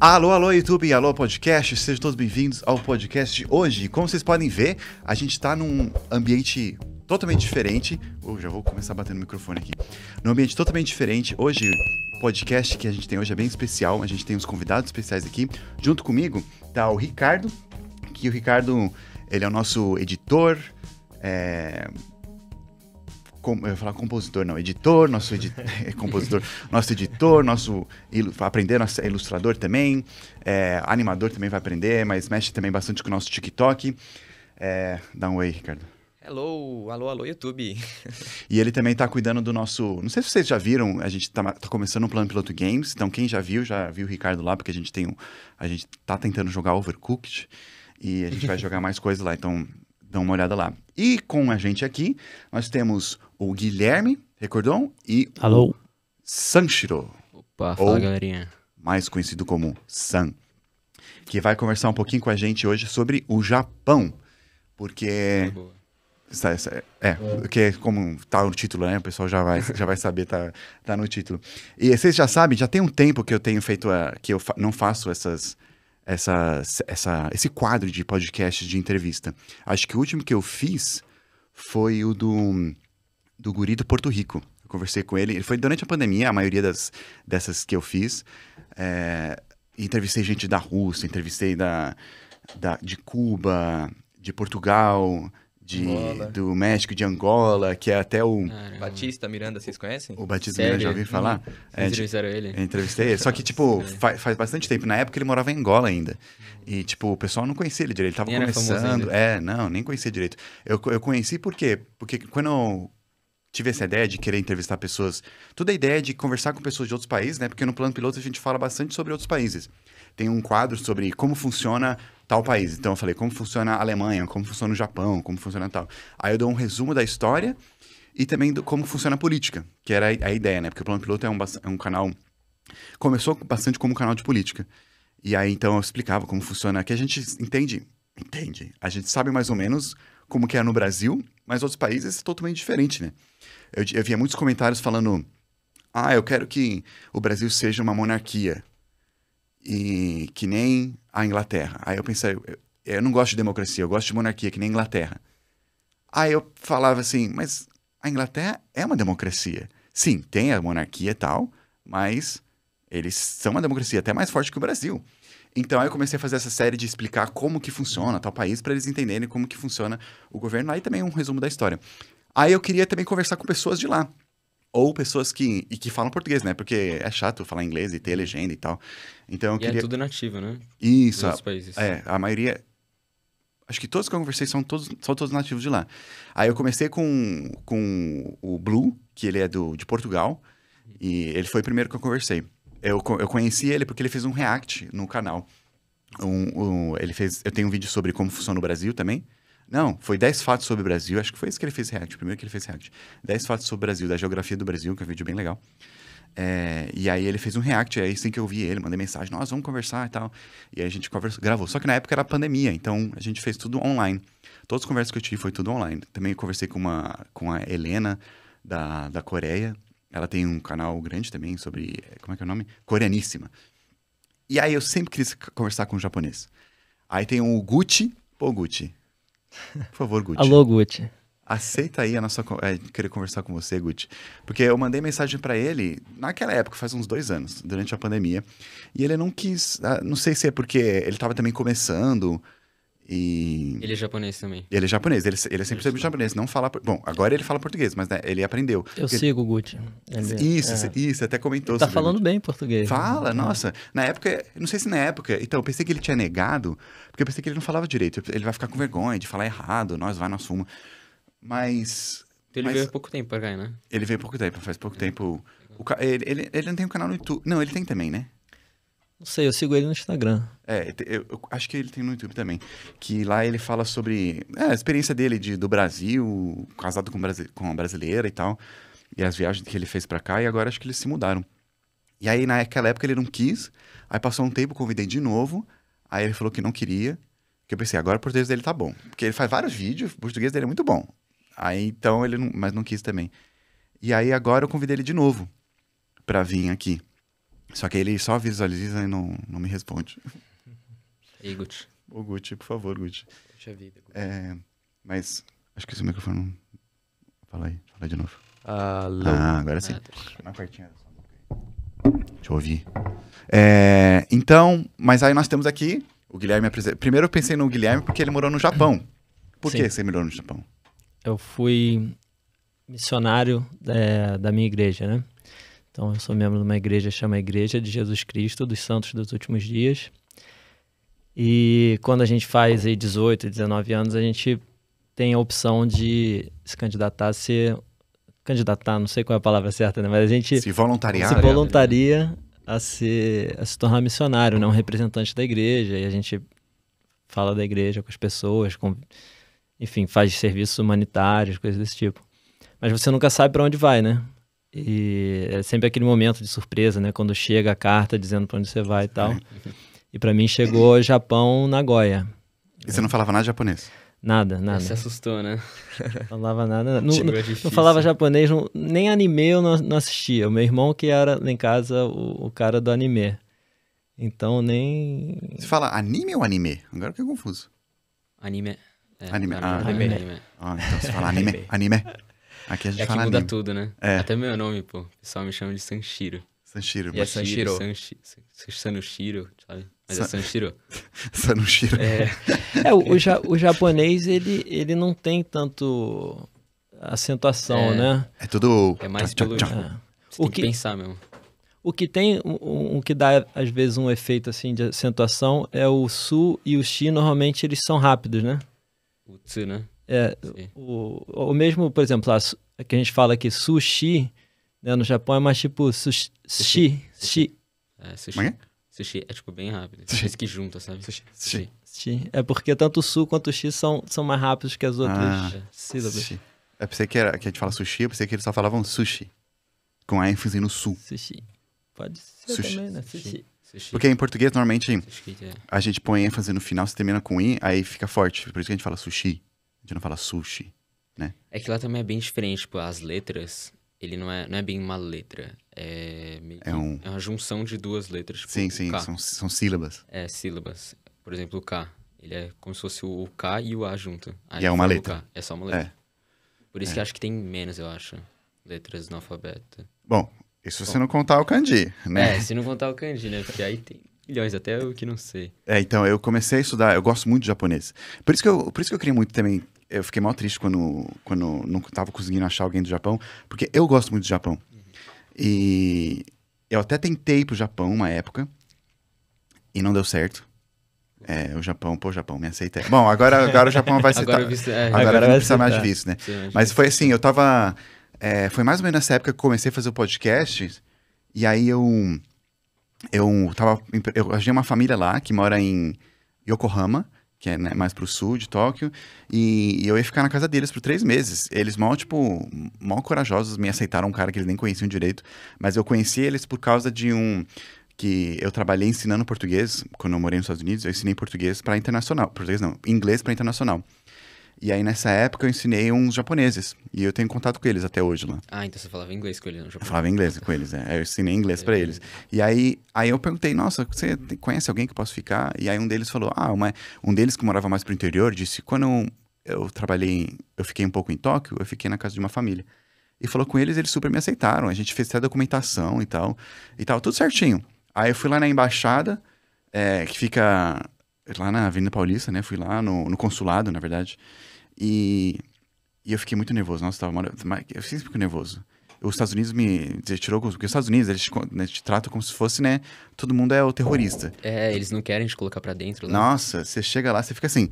Alô, alô, YouTube, alô, podcast, sejam todos bem-vindos ao podcast de hoje. como vocês podem ver, a gente está num ambiente totalmente diferente. Oh, já vou começar batendo o microfone aqui. Num ambiente totalmente diferente, hoje o podcast que a gente tem hoje é bem especial. A gente tem uns convidados especiais aqui. Junto comigo está o Ricardo, que o Ricardo, ele é o nosso editor, é, com, eu falar compositor, não, editor, nosso edi é, compositor, nosso editor, nosso aprender, nosso é ilustrador também, é, animador também vai aprender, mas mexe também bastante com o nosso TikTok. É, dá um oi, Ricardo. Hello, alô, alô, YouTube. e ele também está cuidando do nosso. Não sei se vocês já viram, a gente está tá começando um plano piloto games, então quem já viu, já viu o Ricardo lá, porque a gente tem um. A gente tá tentando jogar Overcooked e a gente vai jogar mais coisas lá, então dá uma olhada lá. E com a gente aqui, nós temos o Guilherme Recordon e Alô. o Sanshiro. Opa, fala ou, galerinha. Mais conhecido como San, que vai conversar um pouquinho com a gente hoje sobre o Japão, porque tá é, porque como tá no título, né? O pessoal já vai, já vai saber, tá, tá no título. E vocês já sabem, já tem um tempo que eu tenho feito, ah, que eu fa não faço essas, essa essa, esse quadro de podcasts de entrevista. Acho que o último que eu fiz foi o do do guri do Porto Rico. Eu conversei com ele, ele foi durante a pandemia, a maioria das, dessas que eu fiz. É, entrevistei gente da Rússia, entrevistei da, da, de Cuba, de Portugal, de, do México, de Angola, que é até o. Caramba. Ah, Batista Miranda, vocês conhecem? O Batista Sério? Miranda, já ouvi falar. Hum. É, entrevistaram ele? Entrevistei ele. Só que, tipo, é. faz, faz, bastante tempo. Na época ele morava em Angola ainda. E, tipo, o pessoal não conhecia ele direito. Ele tava nem começando. É, não, nem conhecia direito. Eu, eu conheci por quê? Porque quando eu tive essa ideia de querer entrevistar pessoas, toda a ideia de conversar com pessoas de outros países, né? Porque no plano piloto a gente fala bastante sobre outros países. Tem um quadro sobre como funciona tal país. Então eu falei como funciona a Alemanha, como funciona o Japão, como funciona tal. Aí eu dou um resumo da história e também do, como funciona a política, que era a, a ideia, né? Porque o plano piloto é um, é um canal começou bastante como um canal de política. E aí então eu explicava como funciona, que a gente entende, entende. A gente sabe mais ou menos como que é no Brasil, mas outros países é totalmente diferente, né? eu, eu via muitos comentários falando: ah, eu quero que o Brasil seja uma monarquia e que nem a Inglaterra. Aí eu pensei, eu, eu, não gosto de democracia, eu gosto de monarquia, que nem a Inglaterra. Aí eu falava assim, mas a Inglaterra é uma democracia. Sim, tem a monarquia e tal, mas eles são uma democracia até mais forte que o Brasil. Então aí eu comecei a fazer essa série de explicar como que funciona tal país para eles entenderem como que funciona o governo. Aí também um resumo da história. Aí eu queria também conversar com pessoas de lá. Ou pessoas que, e que falam português, né? Porque é chato falar inglês e ter uhum. legenda e tal. Então e é queria... é tudo nativo, né? Isso. A, países. É, a maioria... Acho que todos que eu conversei são todos, são todos nativos de lá. Aí eu comecei com, com o Blue, que ele é do, de Portugal. E ele foi o primeiro que eu conversei. Eu, eu conheci ele porque ele fez um react no canal. Um, um, ele fez, eu tenho um vídeo sobre como funciona no Brasil também. Não, foi 10 fatos sobre o Brasil. Acho que foi esse que ele fez React, o primeiro que ele fez React. 10 fatos sobre o Brasil, da geografia do Brasil, que é um vídeo bem legal. É, e aí ele fez um react, aí é assim que eu vi ele, mandei mensagem, nós vamos conversar e tal. E aí a gente conversou, gravou. Só que na época era pandemia, então a gente fez tudo online. Todas as conversas que eu tive foi tudo online. Também conversei com, uma, com a Helena, da, da Coreia. Ela tem um canal grande também sobre, como é que é o nome? Coreaníssima. E aí eu sempre quis conversar com um japonês. Aí tem o Gucci, pô Gucci, por favor, Gucci. Alô, Gucci. Aceita aí a nossa. É, querer conversar com você, Gucci. Porque eu mandei mensagem para ele naquela época, faz uns dois anos, durante a pandemia. E ele não quis. Ah, não sei se é porque ele tava também começando e... Ele é japonês também. Ele é japonês, ele, ele é, é japonês, não fala... Bom, agora ele fala português, mas né, ele aprendeu. Eu porque... sigo o Gucci. Ele... Isso, é. isso, é. até comentou ele Tá falando bem português. Né? Fala, né? nossa. Na época, não sei se na época... Então, eu pensei que ele tinha negado, porque eu pensei que ele não falava direito. Ele vai ficar com vergonha de falar errado, nós, vai, nós fuma. Mas... Então, ele mas... veio há pouco tempo pra cá, né? Ele veio há pouco tempo, faz pouco é. tempo... Ele, ele, ele, não tem um canal no YouTube. Não, ele tem também, né? Não sei, eu sigo ele no Instagram. É, eu, eu acho que ele tem no YouTube também. Que lá ele fala sobre é, a experiência dele de, do Brasil, casado com, brasi com uma brasileira e tal. E as viagens que ele fez para cá, e agora acho que eles se mudaram. E aí, naquela época, ele não quis. Aí passou um tempo, convidei de novo. Aí ele falou que não queria. Que eu pensei, agora o português dele tá bom. Porque ele faz vários vídeos, o português dele é muito bom. Aí então ele não, mas não quis também. E aí agora eu convidei ele de novo para vir aqui. Só que ele só visualiza e não, não me responde. E Gucci? O Gucci, por favor, Gucci. Puxa vida, Gucci. É, mas acho que esse microfone. Fala aí, fala de novo. Alô. Ah, agora sim. Deixa eu ouvir. É, então, mas aí nós temos aqui o Guilherme Primeiro eu pensei no Guilherme porque ele morou no Japão. Por Sim. que você morou no Japão? Eu fui missionário é, da minha igreja, né? Então, eu sou membro de uma igreja, chama Igreja de Jesus Cristo dos Santos dos Últimos Dias. E quando a gente faz aí 18, 19 anos, a gente tem a opção de se candidatar a ser candidatar, não sei qual é a palavra certa, né? mas a gente se voluntariar, se voluntaria a se a se tornar missionário, né? um representante da igreja, e a gente fala da igreja com as pessoas, com enfim, faz serviços humanitários, coisas desse tipo. Mas você nunca sabe para onde vai, né? E é sempre aquele momento de surpresa, né? Quando chega a carta dizendo para onde você vai e tal. E para mim chegou Japão, Nagoya. E você não falava nada japonês? Nada, nada. Você assustou, né? Falava nada. Não, não, não falava japonês, não, nem anime eu não, não assistia. O meu irmão que era lá em casa o, o, cara do anime. Então nem. Você fala anime ou anime? Agora que confuso. Anime. É, é anime. É ah, anime. É anime. Ah, então você fala anime. anime. Aqui a gente é fala muda anime. tudo, né? É. Até meu nome, pô. O pessoal me chama de Sanshiro. Sanshiro. E é Sanshiro. Sanshiro, sabe? Mas é San... é Sanshiro. Sanushiro. É, é o, o, ja, o japonês, ele, ele não tem tanto acentuação, é. né? É tudo... É mais pelo... É. O que, que pensar mesmo. O que tem, o, o que dá às vezes um efeito assim de acentuação é o su e o Xi, normalmente eles são rápidos, né? O tsu, né? É, o, o mesmo, por exemplo, lá que a gente fala aqui, sushi, né, no Japão é mais tipo sushi. Sushi. sushi. É, sushi. É, é? Sushi é tipo bem rápido. Sushi que junta, sabe? Sushi. Sushi. sushi. É porque tanto o su quanto o shi são, são mais rápidos que as ah, outras ah, sílabas. Sushi. É por que, que a gente fala sushi, eu pensei que eles só falavam sushi. Com a ênfase no su. Sushi. Pode ser sushi. também, né? Sushi. sushi. sushi. Porque em português, normalmente, sushi, é. a gente põe ênfase no final, se termina com i, aí fica forte. Por isso que a gente fala sushi gente não fala sushi, né? É que lá também é bem diferente, tipo, as letras, ele não é, não é bem uma letra. É, é, um... é uma junção de duas letras. Tipo, sim, sim, são, são sílabas. É, sílabas. Por exemplo, o K. Ele é como se fosse o K e o A junto. Aí e é uma letra. É só uma letra. É. Por isso é. que acho que tem menos, eu acho, letras no alfabeto. Bom, isso Bom. se não contar o kanji, né? É, se não contar o kanji, né? Porque aí tem bilhões, até o que não sei. É, então, eu comecei a estudar, eu gosto muito de japonês. Por isso que eu, por isso que eu queria muito também. Eu fiquei mal triste quando, quando não estava conseguindo achar alguém do Japão, porque eu gosto muito do Japão. Uhum. E eu até tentei pro Japão uma época e não deu certo. É, o Japão, pô, o Japão, me aceita. Bom, agora, agora o Japão vai ser. agora, visto, é, agora, agora não precisa mais de visto, né? Sim, Mas foi assim, eu tava. É, foi mais ou menos nessa época que eu comecei a fazer o podcast. E aí eu eu tava eu ajudei uma família lá que mora em Yokohama que é né, mais pro sul de Tóquio e, e, eu ia ficar na casa deles por três meses eles mal tipo mal corajosos me aceitaram um cara que eles nem conheciam direito mas eu conheci eles por causa de um que eu trabalhei ensinando português quando eu morei nos Estados Unidos eu ensinei português para internacional português não inglês para internacional e aí, nessa época, eu ensinei uns japoneses. E eu tenho contato com eles até hoje lá. Ah, então você falava inglês com eles, no Japão? Eu falava inglês com eles, é. Eu ensinei inglês para eles. E aí, aí eu perguntei, nossa, você conhece alguém que eu posso ficar? E aí um deles falou, ah, uma... um deles que morava mais pro interior disse, quando eu trabalhei, eu fiquei um pouco em Tóquio, eu fiquei na casa de uma família. E falou com eles, eles super me aceitaram. A gente fez até documentação e tal. E tal, tudo certinho. Aí eu fui lá na embaixada, é, que fica lá na Avenida Paulista, né? Fui lá no, no consulado, na verdade. E, e eu fiquei muito nervoso. Nossa, eu tava, eu sempre fico nervoso. Os Estados Unidos me tirou. Porque os Estados Unidos, eles te, né, te tratam como se fosse, né? Todo mundo é o terrorista. É, eles não querem te colocar pra dentro. Né? Nossa, você chega lá, você fica assim: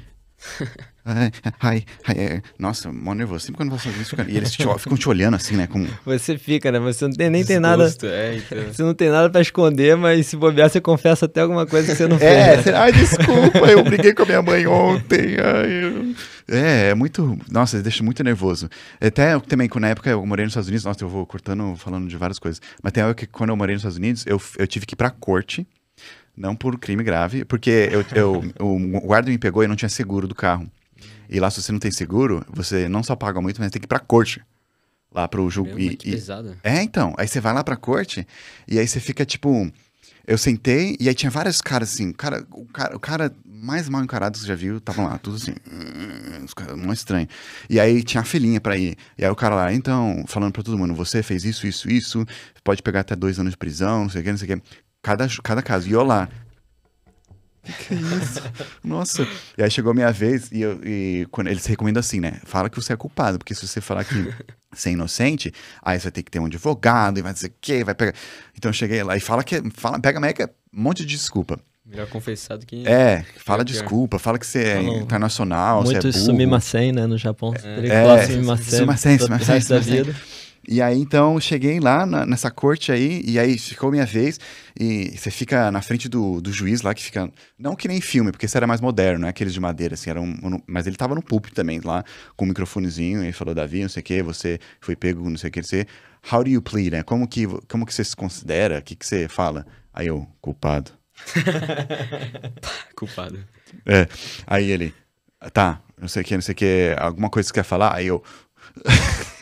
Ai, ai, ai, é. nossa, mó nervoso. Sempre quando você isso, E eles te, ficam te olhando assim, né? Como... Você fica, né? Você não tem, nem tem nada. É, então. Você não tem nada pra esconder, mas se bobear, você confessa até alguma coisa que você não é, fez. É, né? ai, desculpa, eu briguei com a minha mãe ontem. Ai, eu... É, é muito. Nossa, deixa muito nervoso. Até também, quando na época eu morei nos Estados Unidos, nossa, eu vou cortando, falando de várias coisas. Mas tem algo que quando eu morei nos Estados Unidos, eu, eu tive que ir pra corte não por crime grave, porque eu, eu, o guarda me pegou e não tinha seguro do carro. E lá, se você não tem seguro, você não só paga muito, mas tem que ir pra corte. Lá pro julgo. E, e... É, então. Aí você vai lá pra corte e aí você fica tipo. Eu sentei e aí tinha vários caras assim. Cara, o, cara, o cara mais mal encarado que você já viu, estavam lá, tudo assim. Hum, os caras, não estranho. E aí tinha a filhinha pra ir. E aí o cara lá, então, falando pra todo mundo: você fez isso, isso, isso, pode pegar até dois anos de prisão, não sei o que, não sei o que. Cada, cada caso. E olá. Que isso? Nossa. E aí chegou a minha vez e, eu, e quando eles recomendam assim, né? Fala que você é culpado, porque se você falar que você é inocente, aí você vai ter que ter um advogado e vai dizer que vai pegar. Então eu cheguei lá e fala que é, fala, pega mega um monte de desculpa. Melhor confessado que. É, fala que desculpa, fala que você é Falou. internacional, é Muito é sumimasen, né, no Japão. É, é sumimasen, sumimasen, sumimasen, sumimasen. E aí, então, cheguei lá na, nessa corte aí, e aí ficou minha vez, e você fica na frente do, do juiz lá, que fica. Não que nem filme, porque isso era mais moderno, né? Aqueles de madeira, assim, era um, um, Mas ele tava no púlpito também, lá, com um microfonezinho, e falou, Davi, não sei o quê, você foi pego, não sei o que, você. How do you plead, né? Como que, como que você se considera? O que, que você fala? Aí eu, culpado. culpado. É. Aí ele, tá, não sei o que, não sei o que, alguma coisa que você quer falar? Aí eu.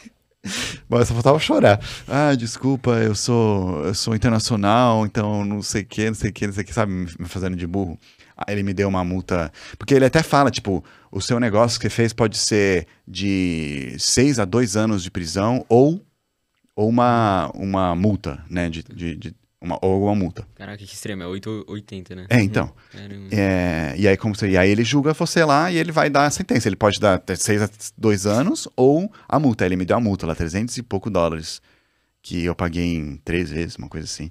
Mas só faltava chorar. Ah, desculpa, eu sou, eu sou internacional, então não sei o que, não sei o que, não sei o que, sabe, me fazendo de burro. Aí ah, ele me deu uma multa. Porque ele até fala, tipo, o seu negócio que fez pode ser de seis a dois anos de prisão ou, ou uma, uma multa, né, de, de, de uma, ou alguma multa. Caraca, que extremo, é 8,80, né? É, então. É, e aí, como você, e aí ele julga você lá e ele vai dar a sentença. Ele pode dar 6 a 2 anos ou a multa. Aí ele me deu a multa lá, 300 e pouco dólares. Que eu paguei em três vezes, uma coisa assim.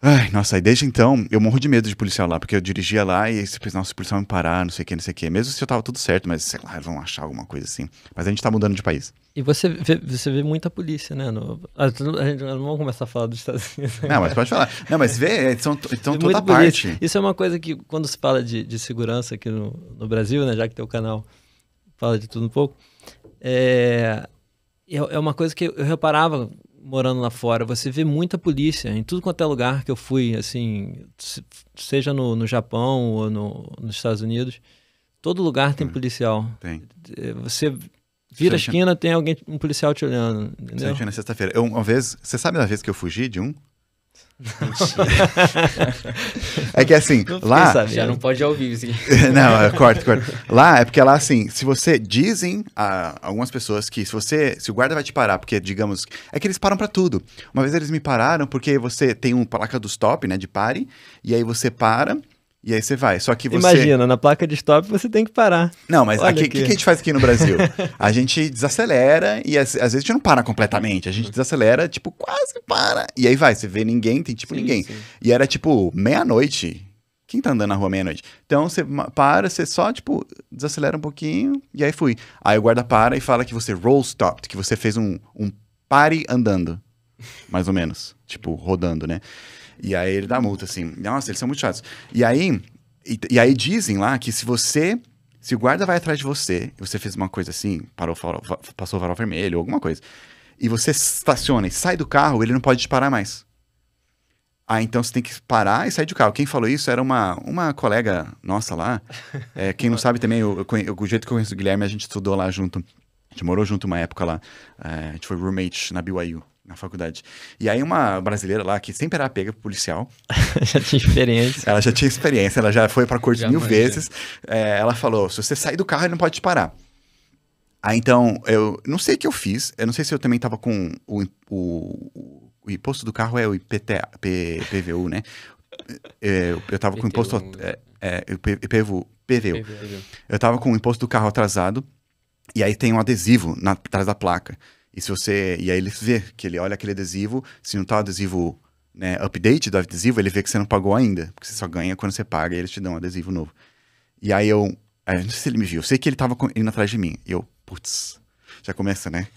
Ai, nossa, aí desde então eu morro de medo de policial lá, porque eu dirigia lá e se nossa, o policial me parar, não sei o que, não sei o que. Mesmo se eu tava tudo certo, mas sei lá, vão achar alguma coisa assim. Mas a gente tá mudando de país. E você vê, você vê muita polícia, né? No, a, gente não vamos começar a falar dos Estados Unidos. Não, mas pode falar. Não, mas vê, são, estão toda parte. Isso é uma coisa que, quando se fala de, de segurança aqui no, no Brasil, né? Já que teu canal fala de tudo um pouco, é, é, é uma coisa que eu reparava morando lá fora, você vê muita polícia em tudo quanto é lugar que eu fui, assim, seja no, no Japão ou no, nos Estados Unidos, todo lugar tem hum. policial. Tem. Você vira a esquina, tem alguém, um policial te olhando. Na Sexta-feira. Uma vez, você sabe da vez que eu fugi de um? é que assim, não lá. Já não pode ao vivo, não, é, corta, corta. Lá é porque lá, assim, se você. Dizem a algumas pessoas que se você. Se o guarda vai te parar, porque, digamos. É que eles param para tudo. Uma vez eles me pararam porque você tem um placa do stop, né, de pare, e aí você para. E aí você vai. Só que você. Imagina, na placa de stop você tem que parar. Não, mas o que, que a gente faz aqui no Brasil? a gente desacelera e às, às, vezes a gente não para completamente. A gente desacelera, tipo, quase para. E aí vai, você vê ninguém, tem tipo sim, ninguém. Sim. E era tipo meia-noite. Quem tá andando na rua meia-noite? Então você para, você só, tipo, desacelera um pouquinho e aí fui. Aí o guarda para e fala que você roll stopped, que você fez um, um pare andando. Mais ou menos. tipo, rodando, né? E aí ele dá multa, assim. Nossa, eles são muito chatos. E aí, e, e aí dizem lá que se você se o guarda vai atrás de você, você fez uma coisa assim, parou, farol, passou o varal vermelho, alguma coisa, e você estaciona e sai do carro, ele não pode te parar mais. Ah, então você tem que parar e sair do carro. Quem falou isso era uma, uma colega nossa lá. É, quem não sabe também, eu, eu, eu, o jeito que eu conheço o Guilherme, a gente estudou lá junto. A gente morou junto uma época lá. É, a gente foi roommate na BYU na faculdade. E aí uma brasileira lá, que sempre era pega policial. já tinha experiência. Ela já tinha experiência, ela já foi pra corte mil manja. vezes. É, ela falou, se você sair do carro, ele não pode te parar. Aí então, eu não sei o que eu fiz, eu não sei se eu também tava com o, o, o imposto do carro é o IPT, P, PVU, né? Eu, é, eu tava com o imposto... É, é, PVU, PVU. Eu tava com o imposto do carro atrasado, e aí tem um adesivo na, atrás da placa. E se você. E aí ele vê que ele olha aquele adesivo, se não tá adesivo, né, update do adesivo, ele vê que você não pagou ainda. Porque você só ganha quando você paga e eles te dão um adesivo novo. E aí eu. não sei se ele me viu, eu sei que ele tava indo atrás de mim. E eu, putz, já começa, né?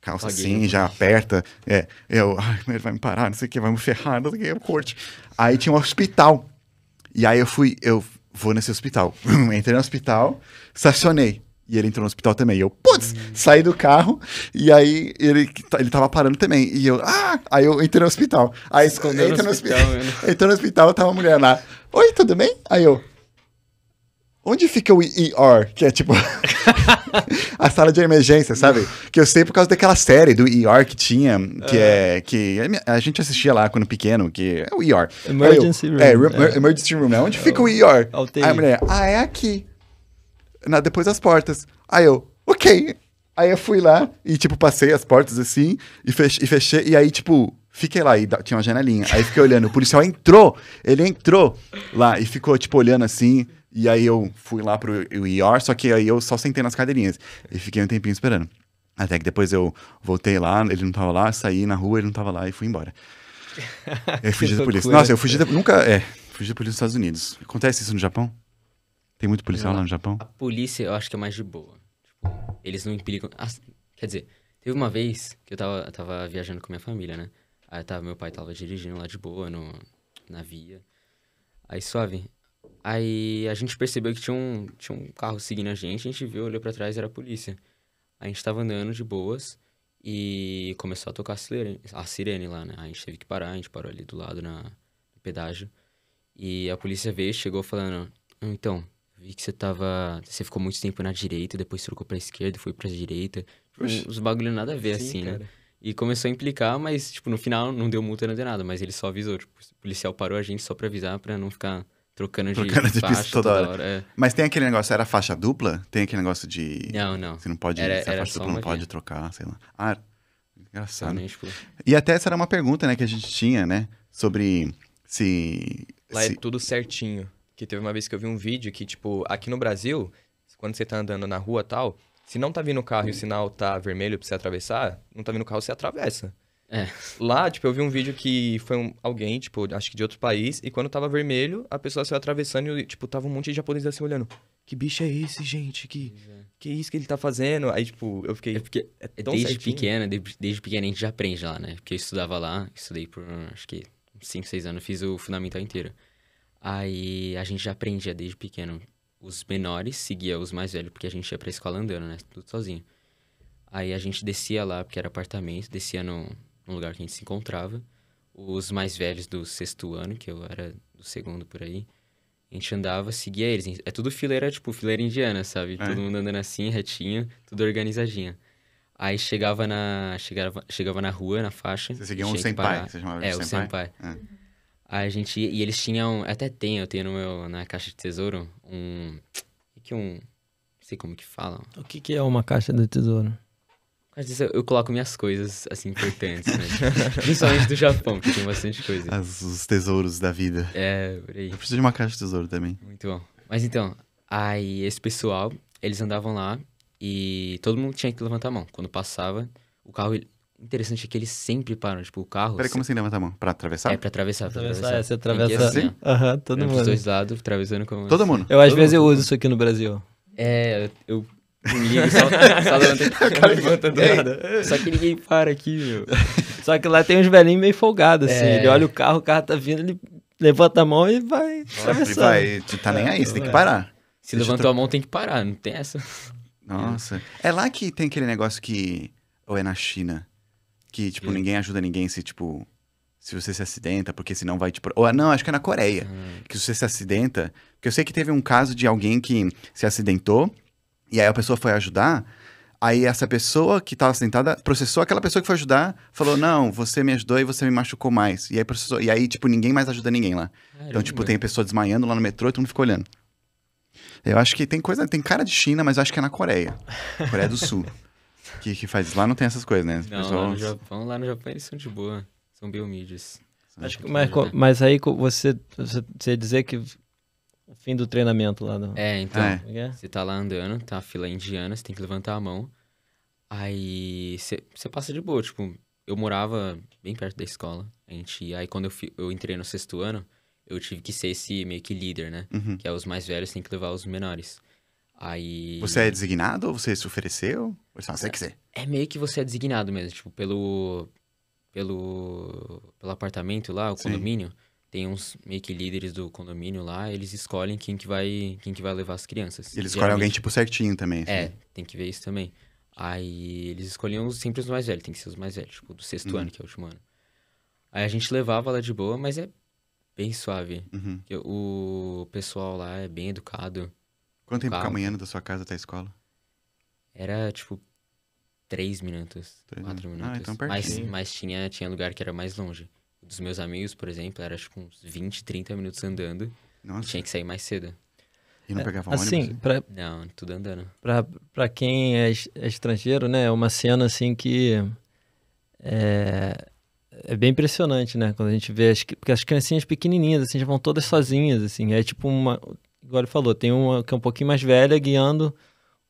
Calça Paguei, assim, já aperta. É, eu, ai, ele vai me parar, não sei o que, vai me ferrar, não sei o que, eu corte. Aí tinha um hospital. E aí eu fui, eu vou nesse hospital. Entrei no hospital, estacionei. E ele entrou no hospital também. E eu, putz, saí do carro. E aí ele, tá, ele tava parando também. E eu, ah! Aí eu entrei no hospital. Aí Escondeu Entrou no hospital. hospital né? entrou no hospital, tava uma mulher lá. Oi, tudo bem? Aí eu. Onde fica o ER? Que é tipo. a sala de emergência, sabe? que eu sei por causa daquela série do ER que tinha, que ah. é. que a gente assistia lá quando pequeno, que é o ER. Emergency eu, é, Room. É, é, Emergency Room, é Onde fica o ER? Aí a mulher, ah, é aqui na, depois das portas. Aí eu, ok. Aí eu fui lá e, tipo, passei as portas assim e, fech, e fechei. E aí, tipo, fiquei lá e tinha uma janelinha. Aí fiquei olhando. O policial entrou, ele entrou lá e ficou, tipo, olhando assim. E aí eu fui lá pro IOR, só que aí eu só sentei nas cadeirinhas. E fiquei um tempinho esperando. Até que depois eu voltei lá, ele não tava lá, saí na rua, ele não tava lá e fui embora. Eu fugi da polícia. Nossa, eu fugi da... Nunca... É, fugi da polícia dos Estados Unidos. Acontece isso no Japão? Tem muito policial lá no Japão? A polícia eu acho que é mais de boa. Tipo, eles não implicam. Ah, quer dizer, teve uma vez que eu tava, tava viajando com minha família, né? Aí tava, meu pai tava dirigindo lá de boa no, na via. Aí suave. Aí a gente percebeu que tinha um, tinha um carro seguindo a gente, a gente viu, olhou para trás, era a polícia. A gente tava andando de boas e começou a tocar a sirene, a sirene lá, né? a gente teve que parar, a gente parou ali do lado na, no pedágio. E a polícia veio, chegou falando, então, Vi que você tava. Você ficou muito tempo na direita, depois trocou pra esquerda, foi pra direita. os tipo, bagulhos nada a ver, sim, assim, né? cara. né? E começou a implicar, mas, tipo, no final não deu multa, não deu nada, mas ele só avisou. Tipo, o policial parou a gente só pra avisar, pra não ficar trocando, trocando de, de, faixa pista toda hora. hora é. Mas tem aquele negócio, era faixa dupla? Tem aquele negócio de. Não, não. Você não pode. Era, se a faixa dupla não pode trocar, sei lá. Ah, engraçado. Também, tipo... E até essa era uma pergunta, né, que a gente tinha, né? Sobre se. Lá é se... é tudo certinho. Que teve uma vez que eu vi um vídeo que, tipo, aqui no Brasil, quando você tá andando na rua tal, se não tá vindo o carro e o hum. sinal tá vermelho pra você atravessar, não tá vindo o carro, você atravessa. É. Lá, tipo, eu vi um vídeo que foi um, alguém, tipo, acho que de outro país, e quando tava vermelho, a pessoa saiu atravessando e, tipo, tava um monte de japoneses assim olhando. Que bicho é esse, gente? Que, é. que é isso que ele tá fazendo? Aí, tipo, eu fiquei. É porque é, é tão desde pequena, desde, desde pequena a gente já aprende lá, né? Porque eu estudava lá, estudei por acho que 5, 6 anos, fiz o fundamental inteiro. Aí a gente já aprendia desde pequeno. Os menores seguia os mais velhos, porque a gente ia pra escola andando, né? Tudo sozinho. Aí a gente descia lá, porque era apartamento, descia no, no lugar que a gente se encontrava. Os mais velhos do sexto ano, que eu era do segundo por aí, a gente andava, seguia eles. É tudo fileira, tipo, fileira indiana, sabe? É. Todo mundo andando assim, retinho, tudo organizadinho. Aí chegava na, chegava, chegava na rua, na faixa. Você seguia um senpai, que você chamava é, de senpai? É, o senpai. É. A gente. E eles tinham. Até tem, eu tenho no meu, na caixa de tesouro um. que é um. Não sei como que falam. O que, que é uma caixa de tesouro? Eu coloco minhas coisas, assim, importantes, né? Tipo, principalmente do Japão, que tem bastante coisa. As, os tesouros da vida. É, por aí. Eu preciso de uma caixa de tesouro também. Muito bom. Mas então, aí esse pessoal, eles andavam lá e todo mundo tinha que levantar a mão. Quando passava, o carro interessante é que eles sempre param, tipo, o carro... Peraí, como assim levanta a mão? Pra atravessar? É, pra atravessar, pra atravessar. atravessar. É, você atravessa... Assim? Aham, uhum, todo é, mundo. Os dois lados, atravessando com... Todo assim. mundo? Eu, às vezes, eu uso isso aqui no Brasil. É, eu... só, Só que ninguém para aqui, meu. Só que lá tem uns velhinhos meio folgados, assim. É. Ele olha o carro, o carro tá vindo, ele levanta a mão e vai atravessando. Vai, tá nem aí, você tem que é. parar. Se levantou a mão, tem que parar, não tem essa. Nossa. É lá que tem aquele negócio que... Ou é na China? Que, tipo, hum. ninguém ajuda ninguém se, tipo, se você se acidenta, porque senão vai Tipo, ou, não, acho que é na Coreia. Uhum. Que se você se acidenta. Porque eu sei que teve um caso de alguém que se acidentou, e aí a pessoa foi ajudar. Aí essa pessoa que estava sentada processou aquela pessoa que foi ajudar, falou: "Não, você me ajudou e você me machucou mais". E aí processou, e aí tipo ninguém mais ajuda ninguém lá. Caramba. Então tipo tem pessoa desmaiando lá no metrô e todo mundo fica olhando. Eu acho que tem coisa, tem cara de China, mas eu acho que é na Coreia. Coreia do Sul. que, que faz Lá não tem essas coisas, né? As não, pessoas... lá no Japão, lá no Japão eles são de boa. São biomídias. Acho que, mas, mas aí você, você dizer que fim do treinamento lá. Não. É, então, ah, é. você tá lá andando, tá a fila indiana, você tem que levantar a mão. Aí você, você passa de boa, tipo, eu morava bem perto da escola. A gente, aí quando eu, eu entrei no sexto ano, eu tive que ser esse meio que líder, né? Uhum. Que é os mais velhos tem que levar os menores. Aí. Você é designado ou você se ofereceu? Ou você, não, você quiser? É meio que você é designado mesmo, tipo, pelo. pelo. pelo apartamento lá, o Sim. condomínio. Tem uns meio que líderes do condomínio lá, eles escolhem quem que vai, quem que vai levar as crianças. Eles escolhem alguém, tipo, certinho também. Assim. É, tem que ver isso também. Aí eles escolhiam sempre os mais velhos, tem que ser os mais velhos, tipo, do sexto uhum. ano, que é o último ano. Aí a gente levava lá de boa, mas é bem suave. Uhum. O pessoal lá é bem educado. Quanto tempo carro. amanhã da sua casa até a escola? Era, tipo, três minutos, três quatro minutos. Ah, minutos. Ah, então pertinho. mas mas tinha, tinha lugar que era mais longe. Dos meus amigos, por exemplo, era, tipo, uns 20, 30 minutos andando. Nossa. tinha que sair mais cedo. E não é, pegava assim, ônibus? Pra, não, tudo andando. Pra, pra quem é, é, estrangeiro, né? É uma cena assim que é, é bem impressionante, né? Quando a gente vê, as, porque as criancinhas pequenininhas, assim, já vão todas sozinhas, assim. É tipo uma agora falou, tem uma que é um pouquinho mais velha guiando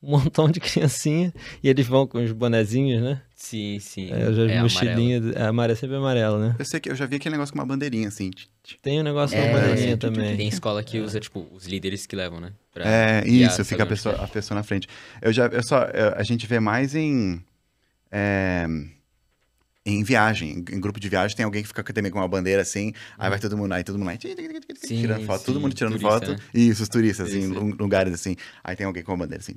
um montão de criancinha e eles vão com os bonezinhos, né? Sim, sim. É, já as é, é Amarelo. É, amarelo, sempre amarelo, né? Eu sei que eu já vi aquele negócio com uma bandeirinha, assim. Tem um negócio é, com uma bandeirinha também. Tem escola que usa, tipo, os líderes que levam, né? Pra é, isso, fica a pessoa, a pessoa na frente. Eu já, eu só, a gente vê mais em. É, em viagem. Em grupo de viagem tem alguém que fica também com uma bandeira assim, aí vai todo mundo, aí todo mundo, aí, sim, tirando foto, sim, todo mundo tirando turista, foto. Né? Isso, os turistas, assim, em lugares assim. Aí tem alguém com uma bandeira assim,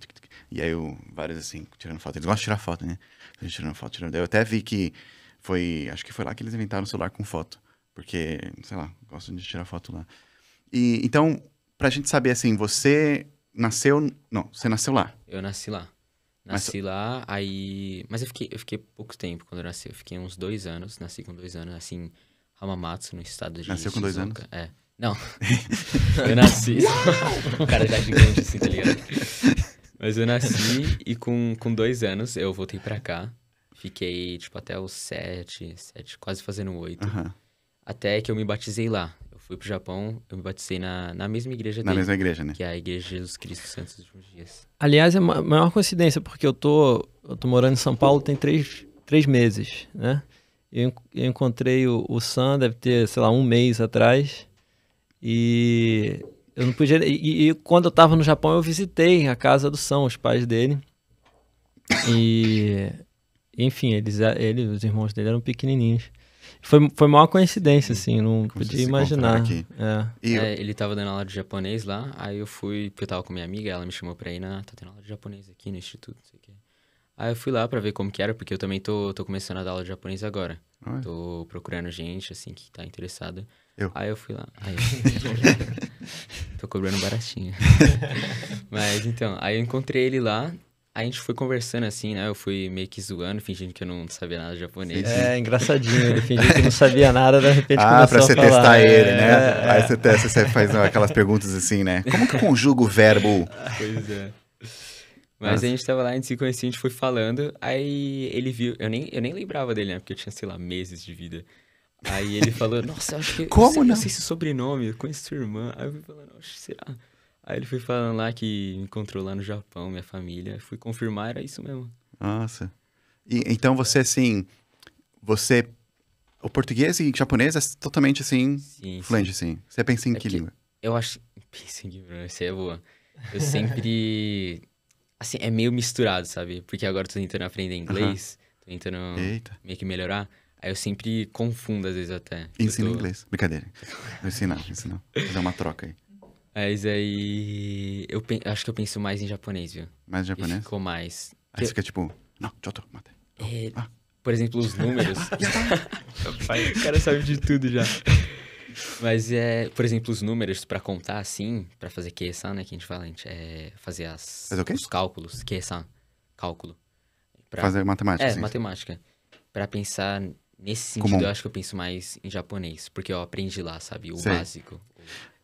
e aí eu, vários assim, tirando foto. Eles gostam de tirar foto, né? tirando foto, tirando. Eu até vi que foi, acho que foi lá que eles inventaram o celular com foto, porque, sei lá, gostam de tirar foto lá. E então, pra gente saber assim, você nasceu, não, você nasceu lá. Eu nasci lá. Nasci mas... lá, aí. Mas eu fiquei, eu fiquei pouco tempo quando eu nasci. Eu fiquei uns dois anos, nasci com dois anos, assim, Hamamatsu, no estado de. Nasceu com dois anos? É. Não. eu nasci. o cara já é gigante assim, tá ligado? Mas eu nasci e com, com dois anos eu voltei pra cá. Fiquei, tipo, até os sete, sete quase fazendo oito. Até que eu me batizei lá fui pro Japão, eu me batizei na, na mesma igreja na dele. Na mesma igreja, né? Que é a Igreja de Jesus Cristo Santos dos Últimos Dias. Aliás, é a maior coincidência, porque eu tô, eu tô morando em São Paulo tem três, três meses, né? Eu, eu encontrei o, o Sam, deve ter, sei lá, um mês atrás. E eu não podia. E, e quando eu tava no Japão, eu visitei a casa do Sam, os pais dele. E. Enfim, eles, ele, os irmãos dele eram pequenininhos. Foi, foi maior coincidência, hum, assim, não Como podia imaginar. É. E eu... é, ele tava dando aula de japonês lá, aí eu fui, porque eu tava com minha amiga, ela me chamou pra ir na. Tá tendo aula de japonês aqui no instituto, não sei o quê. Aí eu fui lá pra ver como que era, porque eu também tô, tô começando a dar aula de japonês agora. Tô procurando gente, assim, que tá interessada. Eu. Aí eu fui lá. Aí eu... tô cobrando baratinho. Mas então, aí eu encontrei ele lá a gente foi conversando assim, né? Eu fui meio que zoando, fingindo que eu não sabia nada de japonês. É, engraçadinho. Ele fingiu que não sabia nada, de repente Ah, pra você testar é, ele, né? É. Aí você testa, você faz aquelas perguntas assim, né? Como que conjuga o verbo? Pois é. Mas Nossa. a gente tava lá, a gente se conhecia, a gente foi falando. Aí ele viu. Eu nem, eu nem lembrava dele, né? Porque eu tinha, sei lá, meses de vida. Aí ele falou, nossa, acho que. Como eu sei, não? Eu sei esse sobrenome, eu conheço sua irmã. Aí eu fui falando, será? Aí ele foi falando lá que me encontrou lá no Japão, minha família. Fui confirmar, era isso mesmo. Nossa. E, então você, assim, você... O português e japonês é totalmente, assim, sim, fluente, sim. assim. Você pensa em é que, que, língua? Eu acho... Pensa em que língua, você é boa. Eu sempre... assim, é meio misturado, sabe? Porque agora eu tô tentando aprender inglês, uh -huh. tô tentando Eita. meio que melhorar. Aí eu sempre confundo, às vezes, até. Ensina tô... inglês. Brincadeira. Não ensina. ensinar. Fazer uma troca aí. Mas aí. Eu pe... acho que eu penso mais em japonês, viu? Mais em japonês? E ficou mais. Aí que... fica tipo. Não, Joto, mate. É... Ah. Por exemplo, os números. Tá. o cara sabe de tudo já. Mas é, por exemplo, os números para contar assim, para fazer Kesan, né, que a gente fala, a gente é fazer as os cálculos, Kesan. cálculo. Pra, fazer matemática. É, sim. matemática. Para pensar nesse sentido, Comum. eu acho que eu penso mais em japonês, porque eu aprendi lá, sabe, o Sei. básico.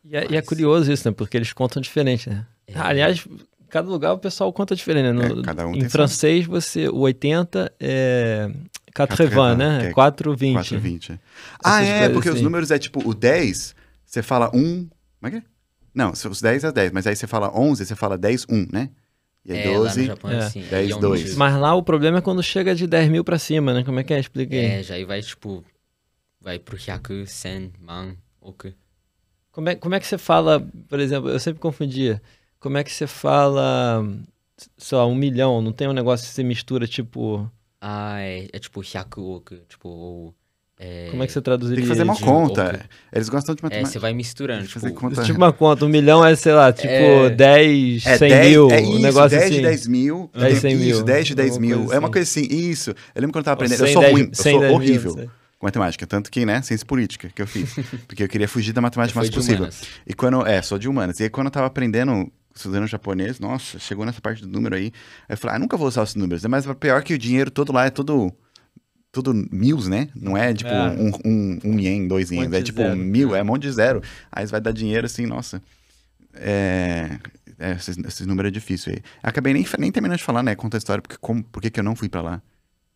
É, e é, Mas... e é, curioso isso, né? Porque eles contam diferente, né? É. Ah, aliás, cada lugar o pessoal conta diferente, né? No, é, cada um em francês, certo. você, o 80 é 80, é, né? É 420. 420. É. Ah, é, porque assim. os números é tipo, o 10, você fala 1, como é que é? Não, os 10 é 10, mas aí você fala 11, você fala 10, 1, né? E aí é 12, Japão, é. Assim, 10, 2. Mas lá o problema é quando chega de 10 mil pra cima, né? Como é que é? Expliquei. É, já aí vai tipo, vai pro Hyaku, Sen, Man, Oku. Ok. Como é, como é que você fala, por exemplo, eu sempre confundia. Como é que você fala, sei lá, um milhão? Não tem um negócio que você mistura, tipo... Ah, é, é tipo hyakuoku, tipo... é, como é que você traduziria? Tem que fazer uma de, conta. Eles gostam de é, matemática. É, você vai misturando. Tipo, tipo, uma conta. Um milhão é, sei lá, é. tipo é... 100 é mil. É isso, um negócio 10 assim. de 10 mil. 10, 100 mil. 10 de 10 mil. É uma assim. coisa assim, isso. Eu lembro quando eu tava aprendendo. eu sou 10, ruim, eu sou horrível. Mil, com matemática. Tanto que, né, ciência política que eu fiz. porque eu queria fugir da matemática o mais possível. Humanas. E quando. É, sou de humanas. E aí, quando eu tava aprendendo estudando japonês, nossa, chegou nessa parte do número aí. Aí eu falei, ah, nunca vou usar esses números. Né? É mais pior que o dinheiro todo lá é todo. Tudo mils, né? Não é tipo é. Um, um, um ien, dois ienes. é tipo zero. um mil, né? é um monte de zero. Aí vai dar dinheiro assim, nossa. É, é, esses, esses números é difícil aí. Acabei nem, nem terminando de falar, né? Conta a história, porque como, por que eu não fui pra lá.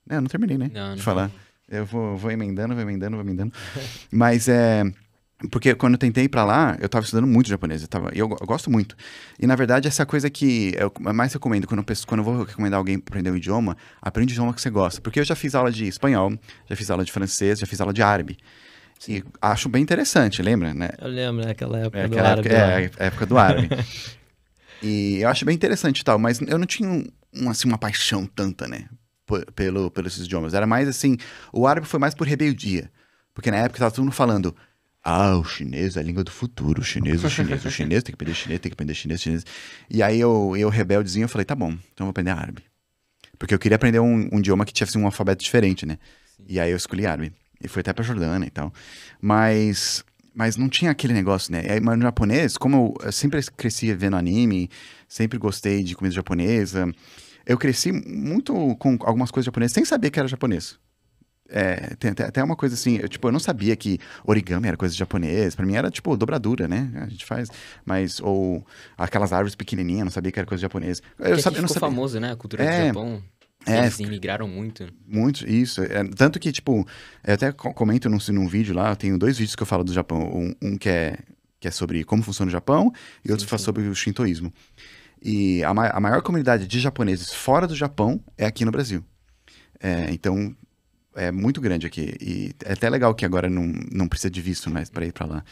Né, eu não terminei, né? Não, de não. falar. Eu vou, vou emendando, vou emendando, vou emendando. Mas é. Porque quando eu tentei ir pra lá, eu tava estudando muito japonês. Eu, tava, eu, eu, gosto muito. E na verdade, essa coisa que eu é mais recomendo, quando eu, quando eu vou recomendar alguém aprender um idioma, aprende o idioma que você gosta. Porque eu já fiz aula de espanhol, já fiz aula de francês, já fiz aula de árabe. E acho bem interessante, lembra, né? Eu lembro, naquela né, época é, do árabe. Época, é, época do árabe. e eu acho bem interessante e tal, mas eu não tinha um, assim, uma paixão tanta, né? pelo, pelos esses idiomas. Era mais assim, o árabe foi mais por rebeldia. Porque na época estava todo mundo falando, ah, o chinês é a língua do futuro, o chinês, o chinês, o chinês, tem que aprender chinês, tem que aprender chinês, chinês. E aí eu, eu rebeldezinho, eu falei, tá bom, então eu vou aprender árabe. Porque eu queria aprender um, um idioma que tinha um alfabeto diferente, né? Sim. E aí eu escolhi árabe. E fui até pra Jordânia e tal. Mas mas não tinha aquele negócio, né? mas no japonês, como eu sempre cresci vendo anime, sempre gostei de comida japonesa, eu cresci muito com algumas coisas japonesas sem saber que era japonês. É, tem até, até uma coisa assim, eu, tipo, eu não sabia que origami era coisa japonesa. Para pra mim era tipo dobradura, né? A gente faz, mas, ou aquelas árvores pequenininhas, não sabia que era coisa de japonês. Eu, eu, sabia, eu não sabia. famoso, né? A cultura é, do Japão. É, Eles imigraram muito. Muito, isso. É, tanto que, tipo, eu até comento num, num vídeo lá, eu tenho dois vídeos que eu falo do Japão. Um, um que, é, que é sobre como funciona o Japão e sim, outro que fala sobre o shintoísmo. E a, ma a maior comunidade de japoneses fora do Japão é aqui no Brasil. É, então, é muito grande aqui. E é até legal que agora não, não precisa de visto mais para ir para lá.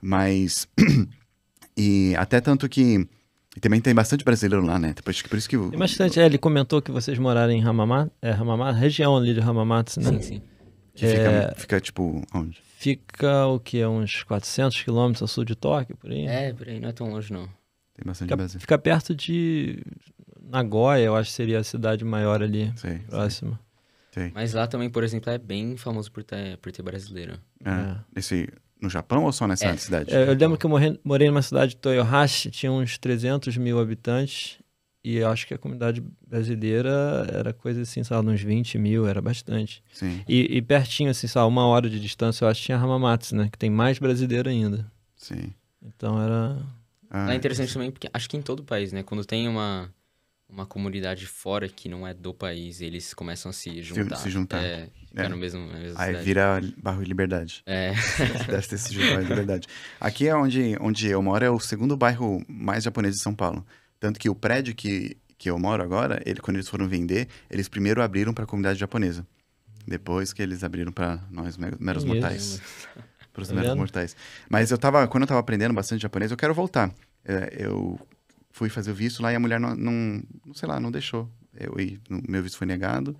Mas. e até tanto que. E também tem bastante brasileiro lá, né? que por isso que Tem bastante. É, ele comentou que vocês moraram em Hamamatsu, é, Hamamatsu região ali de Hamamatsu, né? Sim, sim. Que é, fica, fica, tipo, onde? Fica, o que? Uns 400 quilômetros ao sul de Tóquio, por aí? É, por aí, não é tão longe não. Tem bastante fica, brasileiro. Fica perto de Nagoya, eu acho que seria a cidade maior ali, próxima. Mas lá também, por exemplo, é bem famoso por ter, por ter brasileiro. É. é. Esse, no Japão ou só nessa é. cidade? É, eu lembro que eu morrei, morei numa cidade, Toyohashi, tinha uns 300 mil habitantes. E eu acho que a comunidade brasileira era coisa assim, sei uns 20 mil, era bastante. Sim. E, e pertinho, assim, sei uma hora de distância, eu acho que tinha Hamamatsu, né? Que tem mais brasileiro ainda. Sim. Então era... Ah, é interessante também porque acho que em todo o país, né? Quando tem uma, uma comunidade fora que não é do país, eles começam a se juntar. Se, se juntar. É, é. No mesmo, na mesma Aí cidade. vira bairro de Liberdade. É. Deve ter se juntado em Liberdade. Aqui é onde, onde eu moro, é o segundo bairro mais japonês de São Paulo. Tanto que o prédio que, que eu moro agora, ele, quando eles foram vender, eles primeiro abriram para a comunidade japonesa. Depois que eles abriram para nós, meros mortais. Mesmo para mortais. Mas eu tava, quando eu estava aprendendo bastante japonês, eu quero voltar. É, eu fui fazer o visto lá e a mulher não, não, sei lá, não deixou. Eu, meu visto foi negado.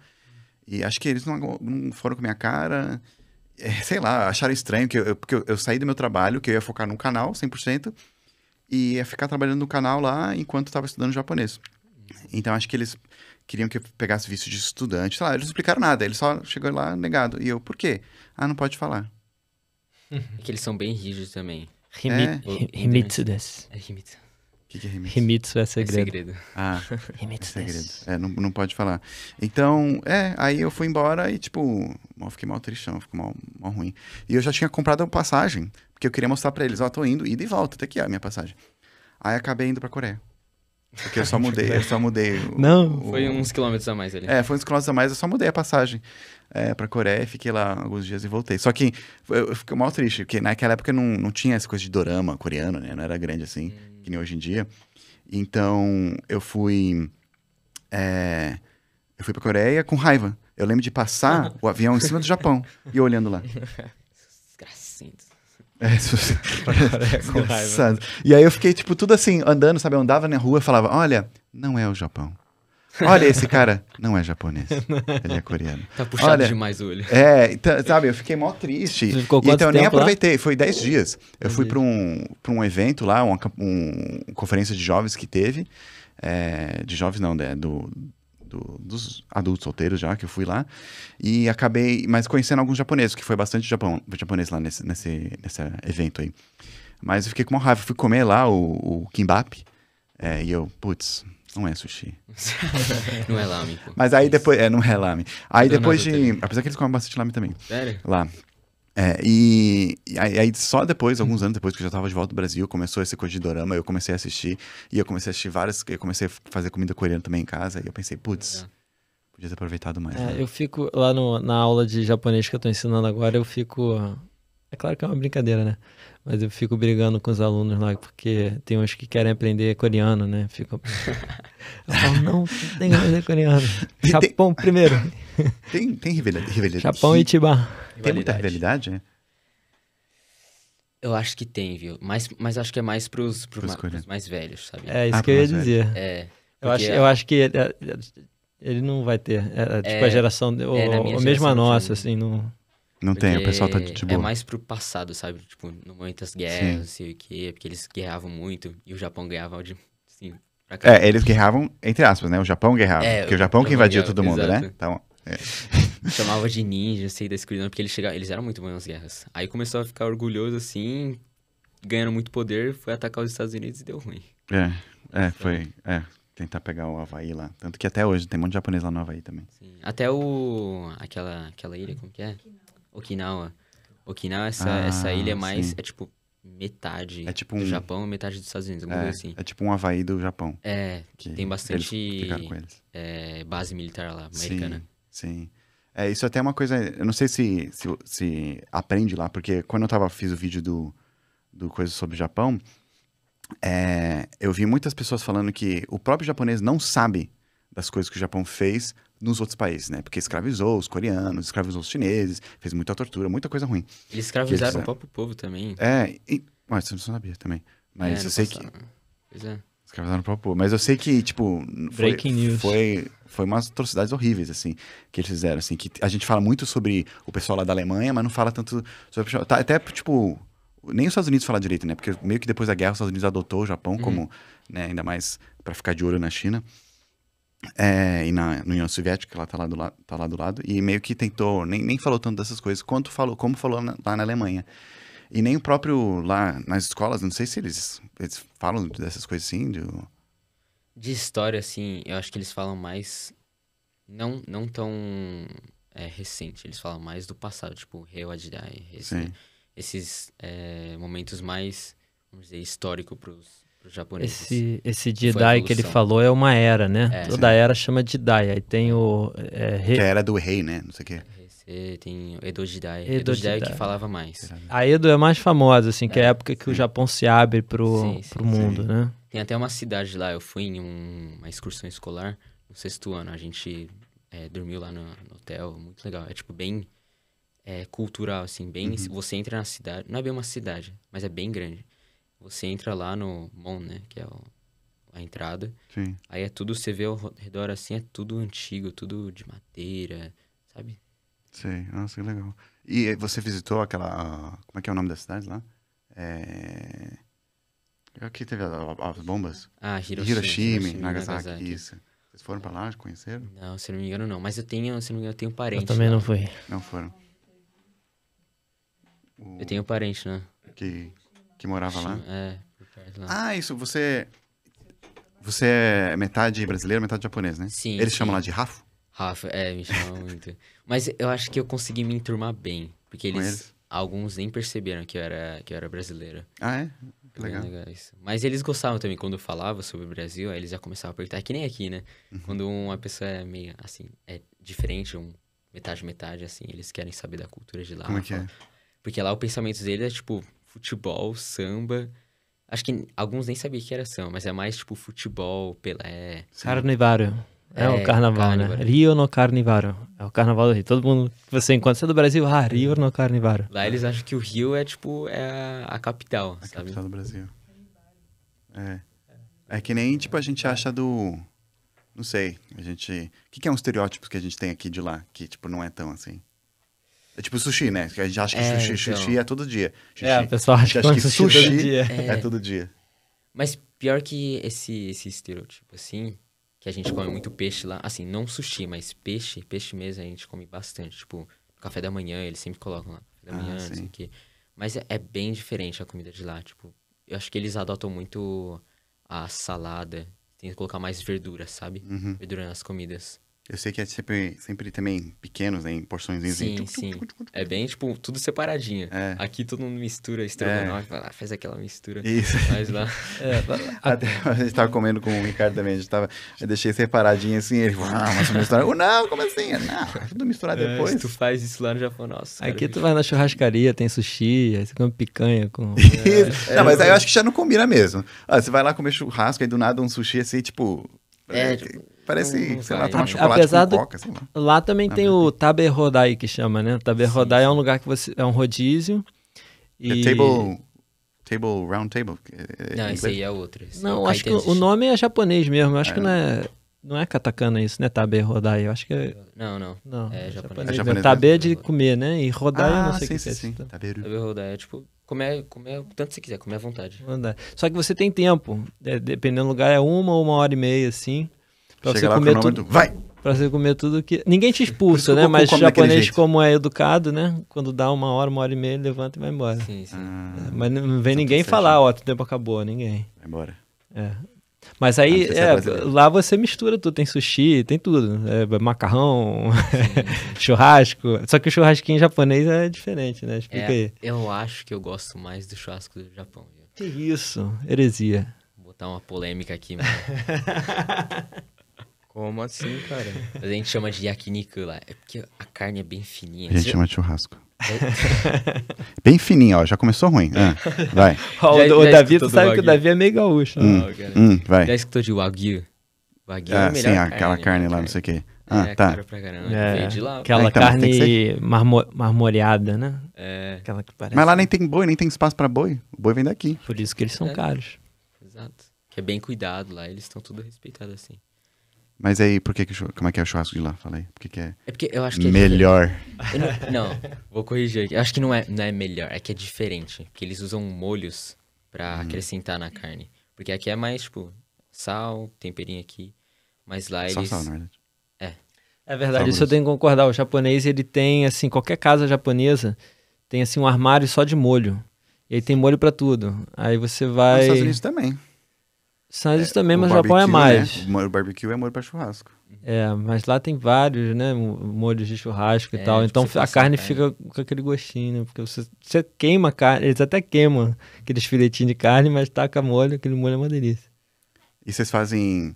E acho que eles não, não foram com a minha cara. É, sei lá, acharam estranho, que eu, porque eu, eu, saí do meu trabalho, que eu ia focar num canal 100%, e ia ficar trabalhando no canal lá enquanto estava estudando japonês. Então acho que eles queriam que eu pegasse visto de estudante, sei lá, eles não explicaram nada, eles só chegou lá negado. E eu, por quê? Ah, não pode falar. É que eles são bem rígidos também. Rimitsu É? desu. É Rimitsu. O que, que é remitsu? Himitsu é É segredo. segredo. Ah, é segredo. É, não, não pode falar. Então, é, aí eu fui embora e, tipo, eu fiquei mal tristão, fiquei mal, mal ruim. E eu já tinha comprado a passagem, porque eu queria mostrar pra eles, ó, tô indo, ida e volta, até tá aqui, a minha passagem. Aí acabei indo pra Coreia. Porque eu só mudei, eu só mudei. o- Não, o- Foi uns quilômetros a mais ali. É, foi uns quilômetros a mais, eu só mudei a passagem é, pra Coreia, fiquei lá alguns dias e voltei. Só que eu, eu fiquei mal triste, porque naquela época não, não tinha essa coisa de dorama coreano, né? Não era grande assim, hum. que nem hoje em dia. Então, eu fui. É, eu fui pra Coreia com raiva. Eu lembro de passar o avião em cima do Japão e olhando lá. Desgracintos. É, com raiva. E aí eu fiquei, tipo, tudo assim, andando, sabe? Eu andava na rua e falava: olha, não é o Japão. Olha esse cara. Não é japonês. ele é coreano. Tá puxado Olha, demais o olho. É, então, sabe, eu fiquei mó triste. Você ficou então eu nem aproveitei, lá? foi 10 dias. Eu Entendi. fui para um, para um evento lá, uma, uma conferência de jovens que teve. É, de jovens não, né, do, do, dos adultos solteiros já, que eu fui lá. E acabei, mas conhecendo alguns japoneses, que foi bastante Japão, japonês lá nesse, nesse, nesse evento aí. Mas eu fiquei com uma raiva. Fui comer lá o, o kimbap. É, e eu, putz, não é sushi. não é lame. Pô. Mas aí depois. É, não é lame. Aí é depois de. Também. Apesar que eles comem bastante lame também. Sério? Lá. É, e aí, aí, só depois, alguns anos depois que eu já tava de volta do Brasil, começou esse coisa de dorama, eu comecei a assistir, e eu comecei a assistir várias, eu comecei a fazer comida coreana também em casa, e eu pensei, putz, podia ter aproveitado mais. É, né? Eu fico lá no, na aula de japonês que eu tô ensinando agora, eu fico. É claro que é uma brincadeira, né? mas eu fico brigando com os alunos lá, porque tem uns que querem aprender coreano, né? Fico... Eu falo, não, tem que aprender coreano. Japão primeiro. Tem, tem rivalidade, Japão e Itibá. Tem muita rivalidade, né? Eu acho que tem, viu? Mas, mas acho que é mais pros, pros, pros, ma... pros mais velhos, sabe? É isso ah, que eu ia dizer. É, eu, acho, é... eu acho que ele, ele não vai ter. É, é tipo, a é. geração. ou, é, ou mesmo a nossa, assim, não. Não tem, o pessoal tá de é boa. É mais pro passado, sabe? Tipo, no momento das guerras, não sei o quê, porque eles guerravam muito e o Japão ganhava de. Assim, pra cá. É, eles guerravam, entre aspas, né? O Japão guerrava. É, porque o Japão, que invadia todo mundo, né? exato. né? Então. É. Chamava de ninja, sei da escuridão, porque eles, chegavam, eles eram muito bons nas guerras. Aí começou a ficar orgulhoso assim, ganhando muito poder, foi atacar os Estados Unidos e deu ruim. É, é, foi. É, tentar pegar o Havaí lá. Tanto que até hoje tem um monte de japonês lá no Havaí também. Sim. Até o. aquela, aquela ilha, como que é? Okinawa. Okinawa, é essa, ah, essa ilha é mais. Sim. É tipo metade é tipo um... do Japão e metade dos Estados Unidos. É, assim. é tipo um Havaí do Japão. É, que tem bastante eles é, base militar lá, americana. Sim, sim. É, isso é até é uma coisa. Eu não sei se, se, se aprende lá, porque quando eu tava, fiz o vídeo do, do Coisa sobre o Japão, é, eu vi muitas pessoas falando que o próprio japonês não sabe das coisas que o Japão fez nos outros países, né? Porque escravizou os coreanos, escravizou os chineses, fez muita tortura, muita coisa ruim. Eles escravizaram eles, o próprio povo também. É, e, mas você não sabia também. Mas é, eu sei passaram. que. Pois é. Escravizaram o próprio povo. Mas eu sei que, tipo. Foi, Breaking news. Foi, foi umas atrocidades horríveis, assim, que eles fizeram, assim. Que a gente fala muito sobre o pessoal lá da Alemanha, mas não fala tanto sobre. Tá, até, tipo. Nem os Estados Unidos falar direito, né? Porque meio que depois da guerra os Estados Unidos adotou o Japão uhum. como, né, ainda mais para ficar de olho na China. É, e na, na, União Soviética, ela tá lá, do la, tá lá do lado, e meio que tentou, nem, nem falou tanto dessas coisas, quanto falou, como falou na, lá na Alemanha. E nem o próprio lá nas escolas, não sei se eles, eles falam dessas coisas assim. De... de história, assim, eu acho que eles falam mais. Não, não tão é, recente, eles falam mais do passado, tipo, Rewadidai, esse, esses é, momentos mais, vamos dizer, histórico pros japoneses. Esse, esse Jidai que ele falou é uma era, né? É, Toda sim. era chama Jidai. Aí tem o. É, re... Que é a era do rei, né? Não sei o quê. E tem Edo Jidai. Edo, Edo Jidai, Jidai é que falava mais. A Edo é mais famosa, assim, que é, a é, época que sim. o Japão se abre pro, sim, sim pro mundo, né? Tem até uma cidade lá, eu fui em um, uma excursão escolar no sexto ano. A gente é, dormiu lá no, no, hotel, muito legal. É tipo bem é, cultural, assim, bem. Uhum. Você entra na cidade, não é bem uma cidade, mas é bem grande. Você entra lá no Mon, né? Que é o, a entrada. Sim. Aí é tudo, você vê ao redor assim, é tudo antigo, tudo de madeira, sabe? sim nossa, que legal. E eh, você visitou aquela. Como é que é o nome da cidade lá? É. Aqui é teve as bombas. Ah, Hiroshima. Hiroshima, Hiroshima Nagasaki, Nagasaki, isso. Vocês foram pra lá, conheceram? Não, se não me engano, não. Mas eu tenho, se não me engano, eu tenho parente. Eu também não fui. Não foram. O... Eu tenho parente, né? Que que morava lá? É, por perto lá. Ah, isso, você. Você é metade brasileiro, metade japonês, né? Sim. Eles sim. chamam lá de Rafa? Rafa, é, me chamam muito. Mas eu acho que eu consegui me enturmar bem, porque eles, eles, alguns nem perceberam que eu era, que eu era brasileiro. Ah, é? Legal. legal Mas eles gostavam também quando eu falava sobre o Brasil, aí eles já começavam a perguntar, que nem aqui, né? Uhum. Quando uma pessoa é meio assim, é diferente, um metade metade assim, eles querem saber da cultura de lá. Como é que é? Porque lá o pensamento deles é tipo, futebol, samba. Acho que alguns nem sabiam que era samba, mas é mais tipo futebol, Pelé. Carnivário. É, é, o é, carnaval, né? Rio no Carnivário. É o carnaval do Rio. Todo mundo você encontra, você é do Brasil, ah, Rio no Carnivário. Lá eles acham que o Rio é tipo é a capital, a sabe? capital do Brasil. É. É que nem, tipo, a gente acha do... Não sei, a gente... O que é um estereótipo que a gente tem aqui de lá, que, tipo, não é tão assim? É tipo sushi, né? A gente acha que é, sushi, então... sushi é todo dia. É, o pessoal acha, que, sushi, é sushi, todo dia. É... é... todo dia. Mas pior que esse, esse estereotipo, assim, que a gente come muito peixe lá. Assim, não sushi, mas peixe, peixe mesmo a gente come bastante. Tipo, café da manhã, eles sempre colocam lá. Café da ah, manhã, ah, o quê. Mas é, é bem diferente a comida de lá. Tipo, eu acho que eles adotam muito a salada. Tem que colocar mais verdura, sabe? Uhum. Verdura nas comidas. Eu sei que é sempre, sempre também pequenos, né? Em porções. Né, sim, sim. é bem, tipo, tudo separadinho. É. Aqui todo mundo mistura estrogonofe, é. vai lá, ah, faz aquela mistura. Isso. Faz lá. é, ah. Até a gente tava comendo com o Ricardo também, a gente tava... Eu deixei separadinho assim, ele... Ah, mas mistura... oh, não, como assim? É, não, é tudo misturar é, depois. tu faz isso lá no Japão, nossa. Cara, aqui tu vai na churrascaria, tem sushi, aí você come picanha com... Isso. não, mas aí eu acho que já não combina mesmo. Ah, você vai lá comer churrasco, aí do nada um sushi assim, tipo... É, tipo... Parece, sei lá, tomar né? chocolate Apesar com coca, lá. Lá também tem o Taber Rodai que chama, né? Taber Rodai é um lugar que você... É um rodízio. É e... É table... Table, round table. É, é, não, esse aí é outro. não, é acho que o nome é japonês mesmo. Eu acho é. que não é... Não é katakana isso, né? Tabe rodai. Eu acho que é... Não, não. Não. É, é japonês. É japonês. Tabe né? é de comer, né? E rodai ah, eu não ah, sei o que sim, é. Sim. Tabe rodai é tipo comer, comer o tanto você quiser, comer à vontade. Só que você tem tempo. É, dependendo do lugar, é uma ou uma hora e meia, assim. Pra Chega você comer tudo. Vai! Pra você comer tudo que. Ninguém te expulsa, né? Mas o japonês, como é educado, né? Quando dá uma hora, uma hora e meia, levanta e vai embora. Sim, sim. Ah, Mas não vem ninguém falar, ó, o tempo acabou, ninguém. Vai embora. É. Mas aí, ah, é, é lá você mistura tudo, tem sushi, tem tudo, né? é, macarrão, churrasco, só que o churrasquinho japonês é diferente, né? Explica é, aí. Eu acho que eu gosto mais do churrasco do Japão. Que isso, heresia. Vou botar uma polêmica aqui, mano. Como assim, cara? Mas a gente chama de yakiniku lá. É porque a carne é bem fininha. A gente Você... chama de churrasco. É? bem fininho, ó. Já começou ruim. É. É. vai. já, o já Davi, tu sabe que o Davi é meio gaúcho. Né? Hum, não, hum, vai. Já escutou de Wagyu? Wagyu ah, é sim, carne, aquela carne, né, lá, não sei o quê. Ah, é, tá. É, aquela então, carne marmo, marmoreada, né? É. Aquela que parece. Mas lá nem tem boi, nem tem espaço para boi. O boi vem daqui. Por isso que eles são caros. Exato. Que é bem cuidado lá, eles estão tudo respeitados assim. Mas aí, por que, que como é que é o churrasco de lá? Fala aí. Por que, que é, é porque eu acho que é melhor? É não, não, vou corrigir aqui. Eu acho que não é, não é melhor, é que é diferente. Porque eles usam molhos para hum. acrescentar na carne. Porque aqui é mais, tipo, sal, temperinho aqui. Mas lá Só eles... Só sal, na verdade. É. É verdade, isso eu tenho que concordar. O japonês, ele tem, assim, qualquer casa japonesa tem, assim, um armário só de molho. E aí tem molho para tudo. Aí você vai... Nos Estados Unidos também são é, também, mas o Japão é mais. Né? O barbecue é molho para churrasco. É, mas lá tem vários, né? Molhos de churrasco é, e tal. Tipo então a carne fica com aquele gostinho, né? Porque você, você queima a carne, eles até queimam aqueles filetinhos de carne, mas taca molho, aquele molho é uma delícia. E vocês fazem.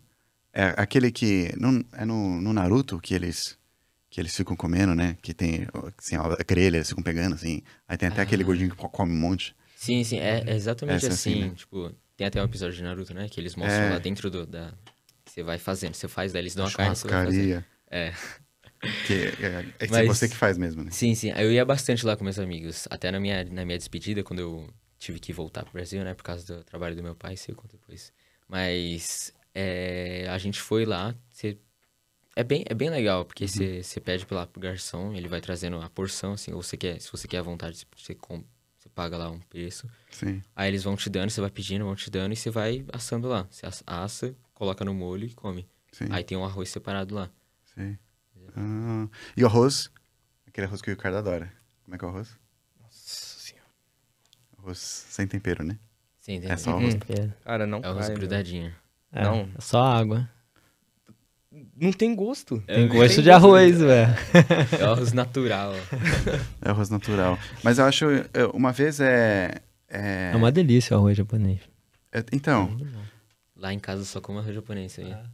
É, aquele que. No, é no, no Naruto que eles que eles ficam comendo, né? Que tem assim, a grelha, eles ficam pegando, assim. Aí tem até ah. aquele gordinho que come um monte. Sim, sim, é, é exatamente assim. assim né? Tipo, tem até um episódio de Naruto, né? Que eles mostram é. lá dentro do, da. Você vai fazendo, você faz, daí eles dão a, a carne. Churrascaria. É. Que, é, é, é que Mas, você que faz mesmo, né? Sim, sim. Eu ia bastante lá com meus amigos. Até na minha, na minha despedida, quando eu tive que voltar pro Brasil, né? Por causa do trabalho do meu pai, sei quanto depois. Mas é, a gente foi lá. é, bem, é bem legal, porque uhum. você uhum. pede lá pro garçom, ele vai trazendo a porção, assim, ou você quer, se você quer à vontade, você compra você paga lá um preço. Sim. Aí eles vão te dando, você vai pedindo, vão te dando e você vai assando lá. Você assa, coloca no molho e come. Sim. Aí tem um arroz separado lá. Sim. Ah, e o arroz? Aquele arroz que o Ricardo adora. Como é que é o arroz? Nossa senhora. Arroz sem tempero, né? Sem tempero. É só arroz. Hum. Cara, não É arroz né? grudadinho. É, não. É só água não tem gosto. É, tem gosto de arroz, velho. É arroz natural. É arroz natural. Mas eu acho, uma vez é. É, é uma delícia o arroz japonês. É, então. Lá em casa só como arroz japonês aí. Ah.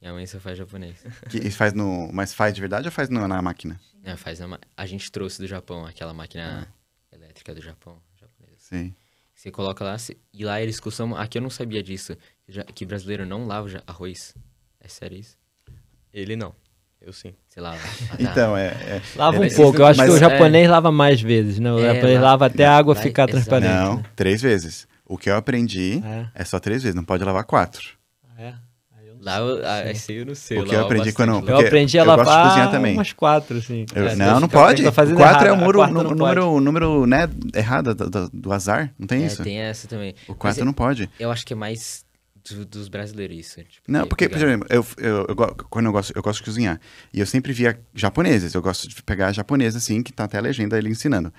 Minha mãe só faz japonês. Que, faz no, mas faz de verdade ou faz no, na máquina? É, faz na, a gente trouxe do Japão, aquela máquina ah. elétrica do Japão. Japonesa. Sim. Você coloca lá, e lá eles costumam. Aqui eu não sabia disso. que brasileiro não lava arroz. É sério isso? Ele não. Eu sim. Você lava. Ah, Então, é. é lava é um pouco. Eu acho que o é. japonês é... lava mais vezes, né? O é, japonês lava, até a água vai, ficar transparente. Não, né? três vezes. O que eu aprendi é. é só três vezes, não pode lavar quatro. Ah, é. Lá eu, esse ah, eu não sei. O que eu aprendi quando. Eu aprendi a eu lavar de cozinhar também. umas quatro, assim. Eu, é, não, não pode. Quatro errado, é o número, número, número, número né, errado do, do, azar, não tem é, isso? Tem essa também. O quatro Mas não pode. Eu acho que é mais do, dos brasileiros isso. Tipo, não, porque, pegar... por exemplo, eu, eu, eu, quando eu gosto, eu gosto de cozinhar. E eu sempre via japoneses. Eu gosto de pegar japonesa assim, que tá até a legenda ele ensinando.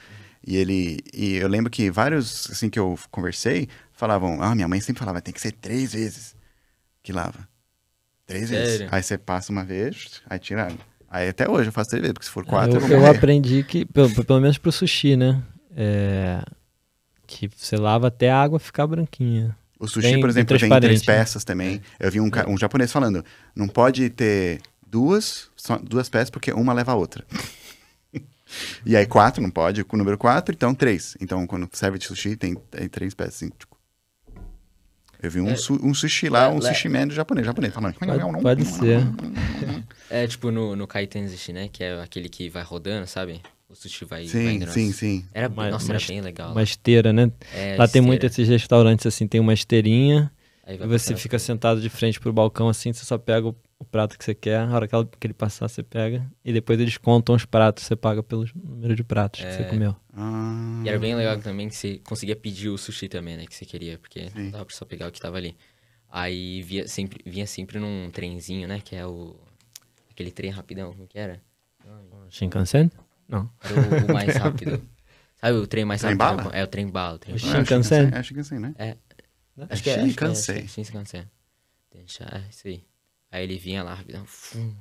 E ele. E eu lembro que vários, assim, que eu conversei, falavam. Ah, minha mãe sempre falava, tem que ser três vezes que lava. Três Sério? vezes. Aí você passa uma vez, aí tira Aí até hoje eu faço três vezes, porque se for quatro. Eu, eu, eu aprendi que, pelo, pelo menos pro sushi, né? É, que você lava até a água ficar branquinha. O sushi, bem, por exemplo, vem em três né? peças também. É. Eu vi um, é. um japonês falando, não pode ter duas, duas peças porque uma leva a outra. e aí quatro não pode, com o número quatro, então três. Então quando serve de sushi tem, tem três peças. tipo. Eu vi um, é, su, um sushi lá, é, um sushi man japonês. Japonês falando. Pode, pode ser. É tipo no, no Kaiten Sushi, né? Que é aquele que vai rodando, sabe? o sushi vai. Sim, vai sim, sim. Era, uma, nossa, uma, era bem legal. Uma esteira, né? É, lá tem muito esses restaurantes assim, tem uma esteirinha. E você fica sentado de frente pro balcão assim, você só pega o, o prato que você quer, a hora que, ela, que, ele passar, você pega. E depois eles contam os pratos, você paga pelo número de pratos é... que você é. comeu. Ah... E era bem legal também que você conseguia pedir o sushi também, né? Que você queria, porque Sim. dava pra só pegar o que tava ali. Aí via sempre, vinha sempre num trenzinho, né? Que é o. aquele trem rapidão, como que era? Shinkansen? Não. Era o, o mais rápido. Sabe o trem mais rápido? bala? É o trem bala. O trem bala. É Shinkansen? É Shinkansen, né? É. né? é. Acho que é. Shinkansen. Shinkansen. Deixa, é isso aí. Aí ele vinha lá, rapidão. Fum.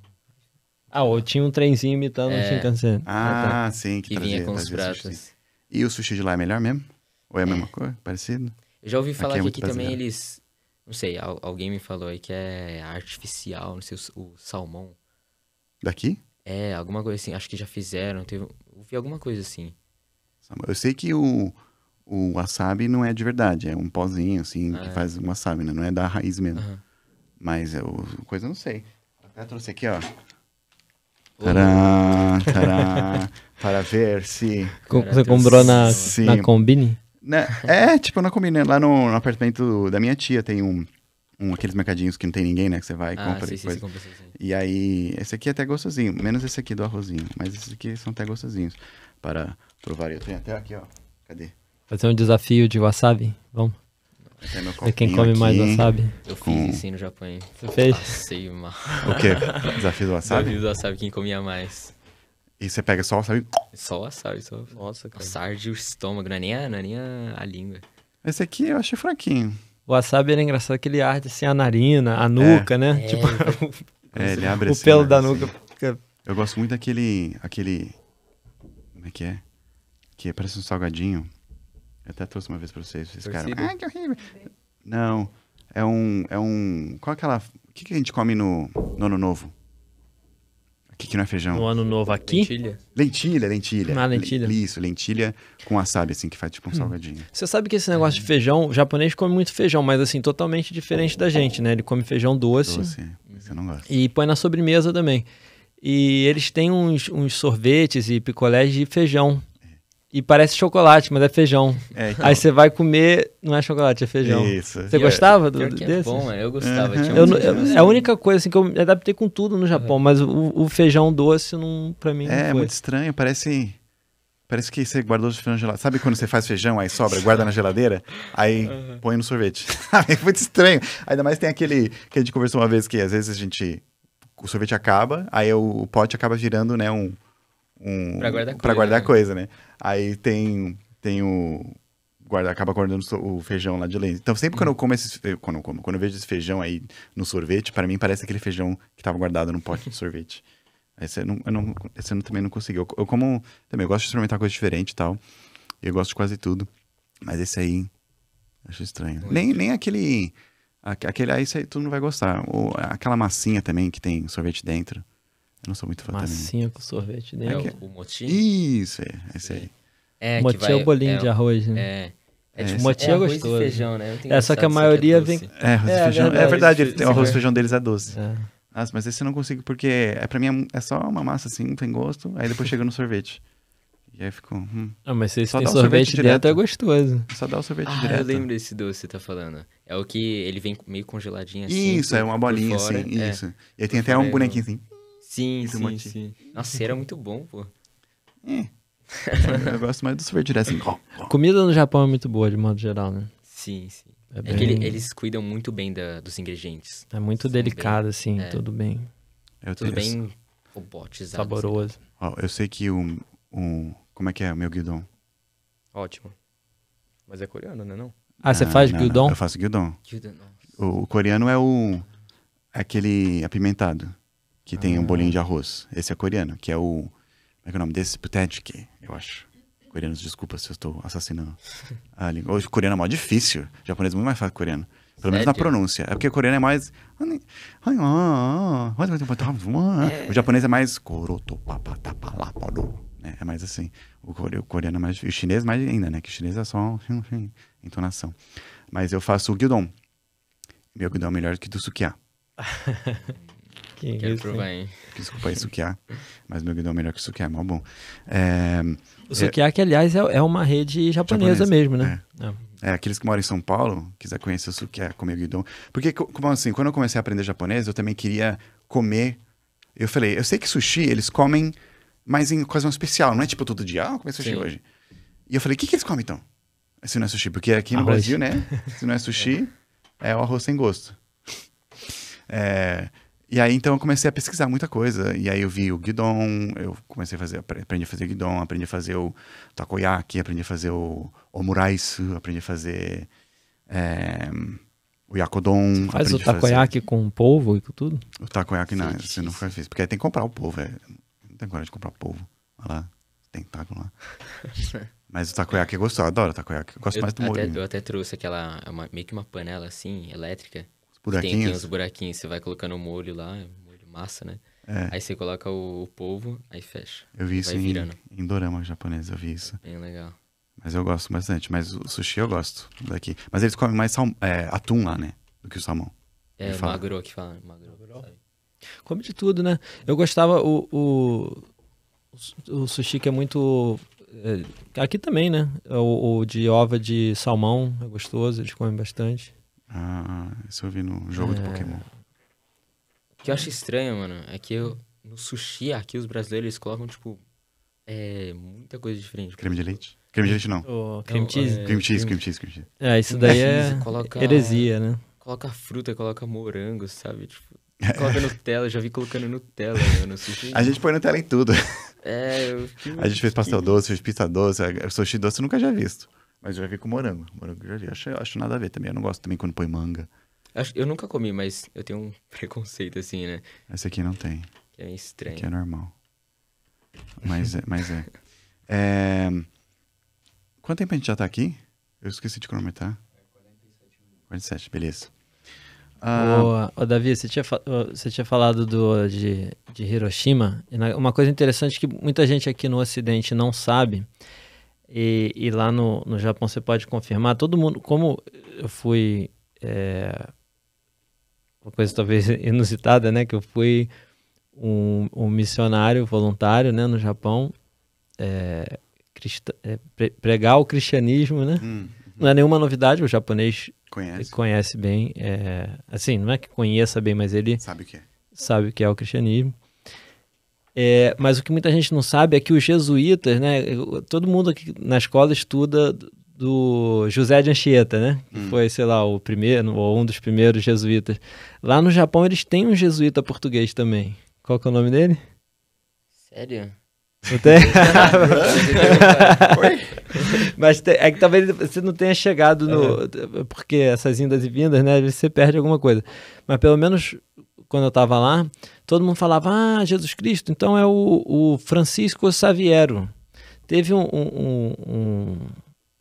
Ah, ou tinha um trenzinho imitando é... o Shinkansen. Ah, ah tá. sim. Que, que trazia, vinha com os pratos. E o sushi de lá é melhor mesmo? Ou é a mesma é. coisa? Parecido? Eu já ouvi falar aqui é que aqui também eles... Não sei, alguém me falou aí que é artificial, não sei, o, o salmão. Daqui? É, alguma coisa assim. Acho que já fizeram. Teve, vi alguma coisa assim. Eu sei que o, o wasabi não é de verdade. É um pozinho, assim, ah, que é. faz um wasabi, né? Não é da raiz mesmo. Uhum. Mas eu, coisa eu não sei. Até trouxe aqui, ó. Tará, tará, para ver se... você comprou na, na Combini? Na, né, é, tipo, na Combine. Né, lá no, no apartamento da minha tia tem um um, aqueles mercadinhos que não tem ninguém, né? Que você vai e ah, compra. Sim, e, sim, e aí, esse aqui é até gostosinho, menos esse aqui do arrozinho, mas esses aqui são até gostosinhos para provar. Eu tenho até aqui, ó. Cadê? Fazer um desafio de wasabi? Vamos. Esse é meu é quem come aqui, mais wasabi. Eu com... fiz sim no Japão. Hein? Você fez? Passei mal. O quê? Desafio do wasabi? Desafio do wasabi, quem comia mais. E você pega só o wasabi? Só o wasabi, só. Nossa, cara. Sarde o estômago, não é nem a, não é nem a, a língua. Esse aqui eu achei fraquinho. O wasabi era engraçado que ele arde assim a narina, a é. nuca, é. né? É. Tipo, é, ele abre o assim, pelo né? da assim. nuca assim. fica... Eu gosto muito daquele. aquele. Como é que é? Que parece um salgadinho. Eu até trouxe uma vez pra vocês, vocês Ah, que horrível! Não. É um. É um. Qual é aquela. O que, que a gente come no, no Ano Novo? O que, que não é feijão? No ano novo aqui? Lentilha. Lentilha, lentilha. Ah, lentilha. Le, isso, lentilha com wasabi, assim, que faz tipo um hum. salgadinho. Você sabe que esse negócio é. de feijão, o japonês come muito feijão, mas assim, totalmente diferente da gente, né? Ele come feijão doce. Doce, você não gosta. E põe na sobremesa também. E eles têm uns, uns sorvetes e picolés de feijão e parece chocolate, mas é feijão. É, então. Aí você vai comer, não é chocolate, é feijão. Isso. Você gostava do, do, desse? É bom, é, eu gostava. Uhum. Eu, eu, é a assim. única coisa assim, que eu me adaptei com tudo no Japão, uhum. mas o, o, feijão doce, não, pra mim, É, é muito estranho, parece... Parece que você guardou o feijão gelado. Sabe quando você faz feijão, aí sobra, guarda na geladeira, aí uhum. põe no sorvete. é muito estranho. Ainda mais tem aquele que a gente conversou uma vez que às vezes a gente. O sorvete acaba, aí o, o pote acaba virando, né, um, um para guardar, coisa, guardar né? coisa, né? Aí tem tem o guarda acaba guardando o feijão lá de leite. Então sempre hum. quando eu como esse quando eu como, quando eu vejo esse feijão aí no sorvete, para mim parece aquele feijão que tava guardado num pote de sorvete. Esse eu, não, eu, não, esse eu também não consegui. Eu, eu, como também eu gosto de experimentar coisa diferente e tal. Eu gosto de quase tudo, mas esse aí acho estranho. Nem nem aquele aquele aí, aí tu não vai gostar. Ou aquela massinha também que tem sorvete dentro. Eu não sou muito fã Massinha com sorvete dentro. Né? É, é, é, é que... o, o Isso, é. Esse aí. É, motim é vai, é o bolinho de arroz, né? É. É, tipo, motinho é gostoso. feijão, né? É, só que a maioria vem... É, arroz e feijão. É verdade, ele tem o arroz e feijão deles é doce. É. Nossa, mas esse eu não consigo, porque é, pra mim é só uma massa assim, não tem gosto, aí depois chega no sorvete. E aí ficou. Hum. Ah, mas se tem sorvete, sorvete direto é gostoso. Só dá o sorvete ah, direto. Eu lembro desse doce que você tá falando. É o que ele vem meio congeladinho assim. Isso, é uma bolinha assim. Isso. E aí tem até um bonequinho assim. Sim, sim, nossa sim. Nossa, era muito bom, pô. É. Eu gosto mais do super direto assim, Comida no Japão é muito boa, de modo geral, né? Sim, sim. É, bem... é que ele, eles cuidam muito bem da, dos ingredientes. É muito delicado, bem... assim, é. tudo bem. Eu tudo bem bem robotizado. Assim. Saboroso. eu sei que o um... Como é que é o meu guidon? Ótimo. Mas é coreano, né, não? Ah, você faz não, Não, eu faço guidon. o, o coreano é o... Aquele apimentado que tem um bolinho de arroz. Esse é coreano, que é o. Como é, que é o nome desse? Putetjik, eu acho. Coreanos, desculpa se eu estou assassinando a língua. Hoje, coreano é mó difícil. O japonês é muito mais fácil que coreano. Pelo menos na pronúncia. É porque o coreano é mais. O japonês é mais. É mais assim. O coreano é mais. O chinês mais ainda, né? Que o chinês é só entonação. Mas eu faço o gyudon. Meu gyudon é melhor que do sukiá. Que Quero isso, provar, hein? Desculpa aí, Sukiá. Mas meu guidão é melhor que o Sukiá, é mó bom. É, o Sukiá, é... que aliás é, é, uma rede japonesa, japonesa mesmo, né? É. é. aqueles que moram em São Paulo, quiser conhecer o Sukiá, comer guidão. Porque, como assim, quando eu comecei a aprender japonês, eu também queria comer. Eu falei, eu sei que sushi eles comem, mas em ocasião especial, não é tipo todo dia, ah, eu comi sushi Sim. hoje. E eu falei, o que, que eles comem então? Se não é sushi, porque aqui no arroz. Brasil, né? Se não é sushi, é o arroz sem gosto. É, e aí, então, eu comecei a pesquisar muita coisa. E aí, eu vi o Guidon, eu comecei a fazer, aprendi a fazer Guidon, aprendi a fazer o Takoyaki, aprendi a fazer o Omuraisu, aprendi a fazer é, o Yakodon. faz o Takoyaki fazer... com polvo e com tudo? O Takoyaki não, isso não faz difícil. Porque aí tem que comprar o polvo, é. não tem coragem de comprar polvo. Olha lá, tentáculo lá. Mas o takoyaki é gostoso, eu adoro takoyaki. Eu gosto eu, mais do molho. eu até trouxe aquela, é uma, meio que uma panela assim, elétrica, Buraquinhos? Tem, tem buraquinhos, você vai colocando o molho lá, é molho massa, né? É. Aí você coloca o, o, polvo, aí fecha. Eu vi isso em, em dorama japonês, eu vi isso. É bem legal. Mas eu gosto bastante, mas o sushi eu gosto daqui. Mas eles comem mais sal, é, atum lá, né? Do que o salmão. É, o magro que fala. Né? Magro, magro. Come de tudo, né? Eu gostava o, o, o sushi que é muito... É, aqui também, né? É o, o de ova de salmão é gostoso, eles comem bastante. Ah, isso eu vi no jogo é... do Pokémon. O que eu acho estranho, mano, é que eu, no sushi aqui os brasileiros colocam, tipo, é, muita coisa diferente. Creme de leite? Creme de leite não. Oh, creme, então, cheese. É, creme cheese. Creme cheese, creme cheese, É, isso daí é coloca, heresia, né? Coloca fruta, coloca morango, sabe? Tipo, coloca Nutella, já vi colocando Nutella no sushi. A gente põe Nutella em tudo. É, eu... A gente fez pastel doce, fez pizza doce, é, sushi doce eu nunca já visto. Mas eu já vi com morango. Morango eu já vi. Acho, acho nada a ver também. Eu não gosto também quando põe manga. eu nunca comi, mas eu tenho um preconceito assim, né? Essa aqui não tem. Que é estranho. Que é normal. Mas é. Mas é. é... Quanto tempo a gente já tá aqui? Eu esqueci de cronometrar. 47, beleza. Ah... Ô, ô, Davi, você tinha, você tinha falado do, de, de Hiroshima. Uma coisa interessante que muita gente aqui no Ocidente não sabe e, e lá no, no Japão você pode confirmar. Todo mundo, como eu fui. É, uma coisa talvez inusitada, né? Que eu fui um, um missionário voluntário né, no Japão. É, crist... é, pregar o cristianismo, né? Hum, hum. Não é nenhuma novidade, o japonês conhece, conhece bem. É... assim, não é que conheça bem, mas ele sabe o que é, sabe o que é o cristianismo. É, mas o que muita gente não sabe é que os jesuítas, né? Todo mundo aqui na escola estuda do José de Anchieta, né? Que hum. foi, sei lá, o primeiro ou um dos primeiros jesuítas. Lá no Japão eles têm um jesuíta português também. Qual que é o nome dele? Sério? Não tem? É é mas tem, é que talvez você não tenha chegado no. É. Porque essas indas e vindas, né? Às vezes você perde alguma coisa. Mas pelo menos quando eu tava lá, todo mundo falava, ah, Jesus Cristo, então é o, o Francisco Saviero. Teve um, um, um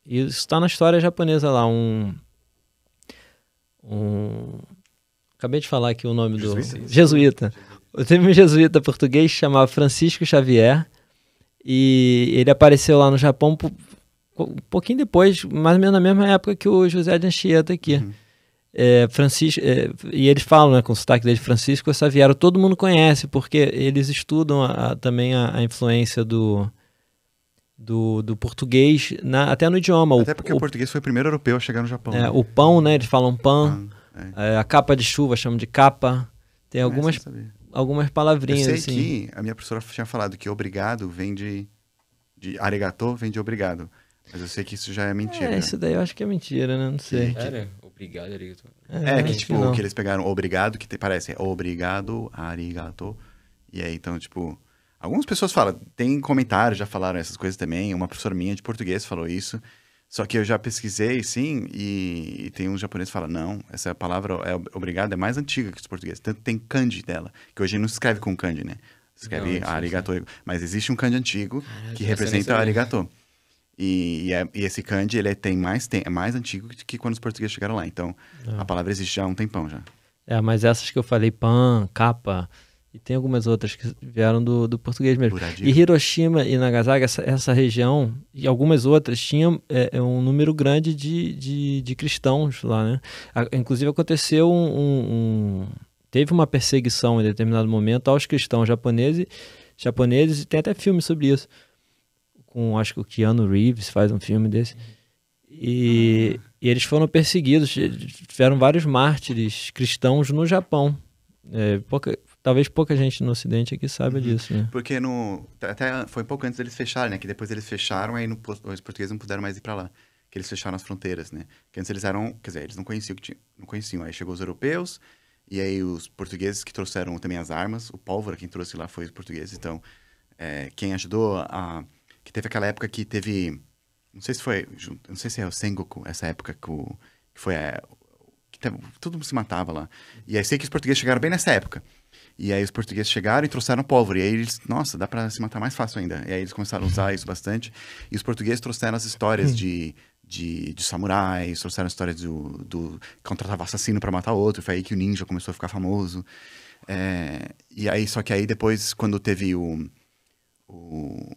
isso está na história japonesa lá, um, um... Acabei de falar aqui o nome jesuíta. do... Jesuíta. Teve um jesuíta português que chamava Francisco Xavier e ele apareceu lá no Japão um pouquinho depois, mais ou menos na mesma época que o José de Anchieta aqui. Uhum é, Francisco, é, e eles falam né, com o sotaque dele, Francisco Saviero, todo mundo conhece, porque eles estudam a, a, também a, a, influência do, do, do português, na, até no idioma. Até o, porque o, o, português foi o primeiro europeu a chegar no Japão. É, né? O pão, né, eles falam pão, ah, a capa de chuva chamam de capa, tem é, algumas, algumas palavrinhas. Eu sei assim. que a minha professora tinha falado que obrigado vem de, de arigato, vem de obrigado. Mas eu sei que isso já é mentira. É, isso daí eu acho que é mentira, né? Não sei. Sério? Obrigado, arigato. É, é que tipo, não. que eles pegaram obrigado, que te, parece é obrigado, arigato. E aí, então, tipo... Algumas pessoas falam, tem comentários, já falaram essas coisas também. Uma professora minha de português falou isso. Só que eu já pesquisei, sim, e, e tem um japonês que fala, não, essa palavra é obrigado é mais antiga que os portugueses. Tanto tem kanji dela, que hoje não se escreve com kanji, né? Se escreve não, é arigato. Mas existe um kanji antigo ah, que representa arigato. E, e, é, e, esse kanji, ele é, tem mais, tem, é mais antigo que quando os portugueses chegaram lá. Então, ah. a palavra existe já há um tempão já. É, mas essas que eu falei, pan, capa, e tem algumas outras que vieram do, do português mesmo. E Hiroshima e Nagasaki, essa, essa região, e algumas outras, tinham é, é, um número grande de, de, de cristãos lá, né? A, inclusive, aconteceu um, um, um... Teve uma perseguição em determinado momento aos cristãos japoneses, japoneses tem até filme sobre isso com acho que o Keanu Reeves faz um filme desse. E, ah. e eles foram perseguidos, tiveram vários mártires cristãos no Japão. É, pouca, talvez pouca gente no Ocidente aqui saiba uhum. disso, né? Porque no até foi um pouco antes deles fecharem, né? Que depois eles fecharam aí no, os portugueses não puderam mais ir para lá, que eles fecharam as fronteiras, né? Que antes eles eram, quer dizer, eles não conheciam não conheciam. Aí chegou os europeus e aí os portugueses que trouxeram também as armas, o pólvora quem trouxe lá foi os portugueses. Então é, quem ajudou a que teve aquela época que teve. Não sei se foi. Não sei se é o Sengoku, essa época que, o, que foi. É, que teve, todo mundo se matava lá. E aí sei que os portugueses chegaram bem nessa época. E aí os portugueses chegaram e trouxeram pólvora. E aí eles, nossa, dá para se matar mais fácil ainda. E aí eles começaram a usar isso bastante. E os portugueses trouxeram as histórias hum. de, de, de, samurais, trouxeram as histórias do, do contratava assassino para matar outro. Foi aí que o ninja começou a ficar famoso. É, e aí, só que aí depois, quando teve o, o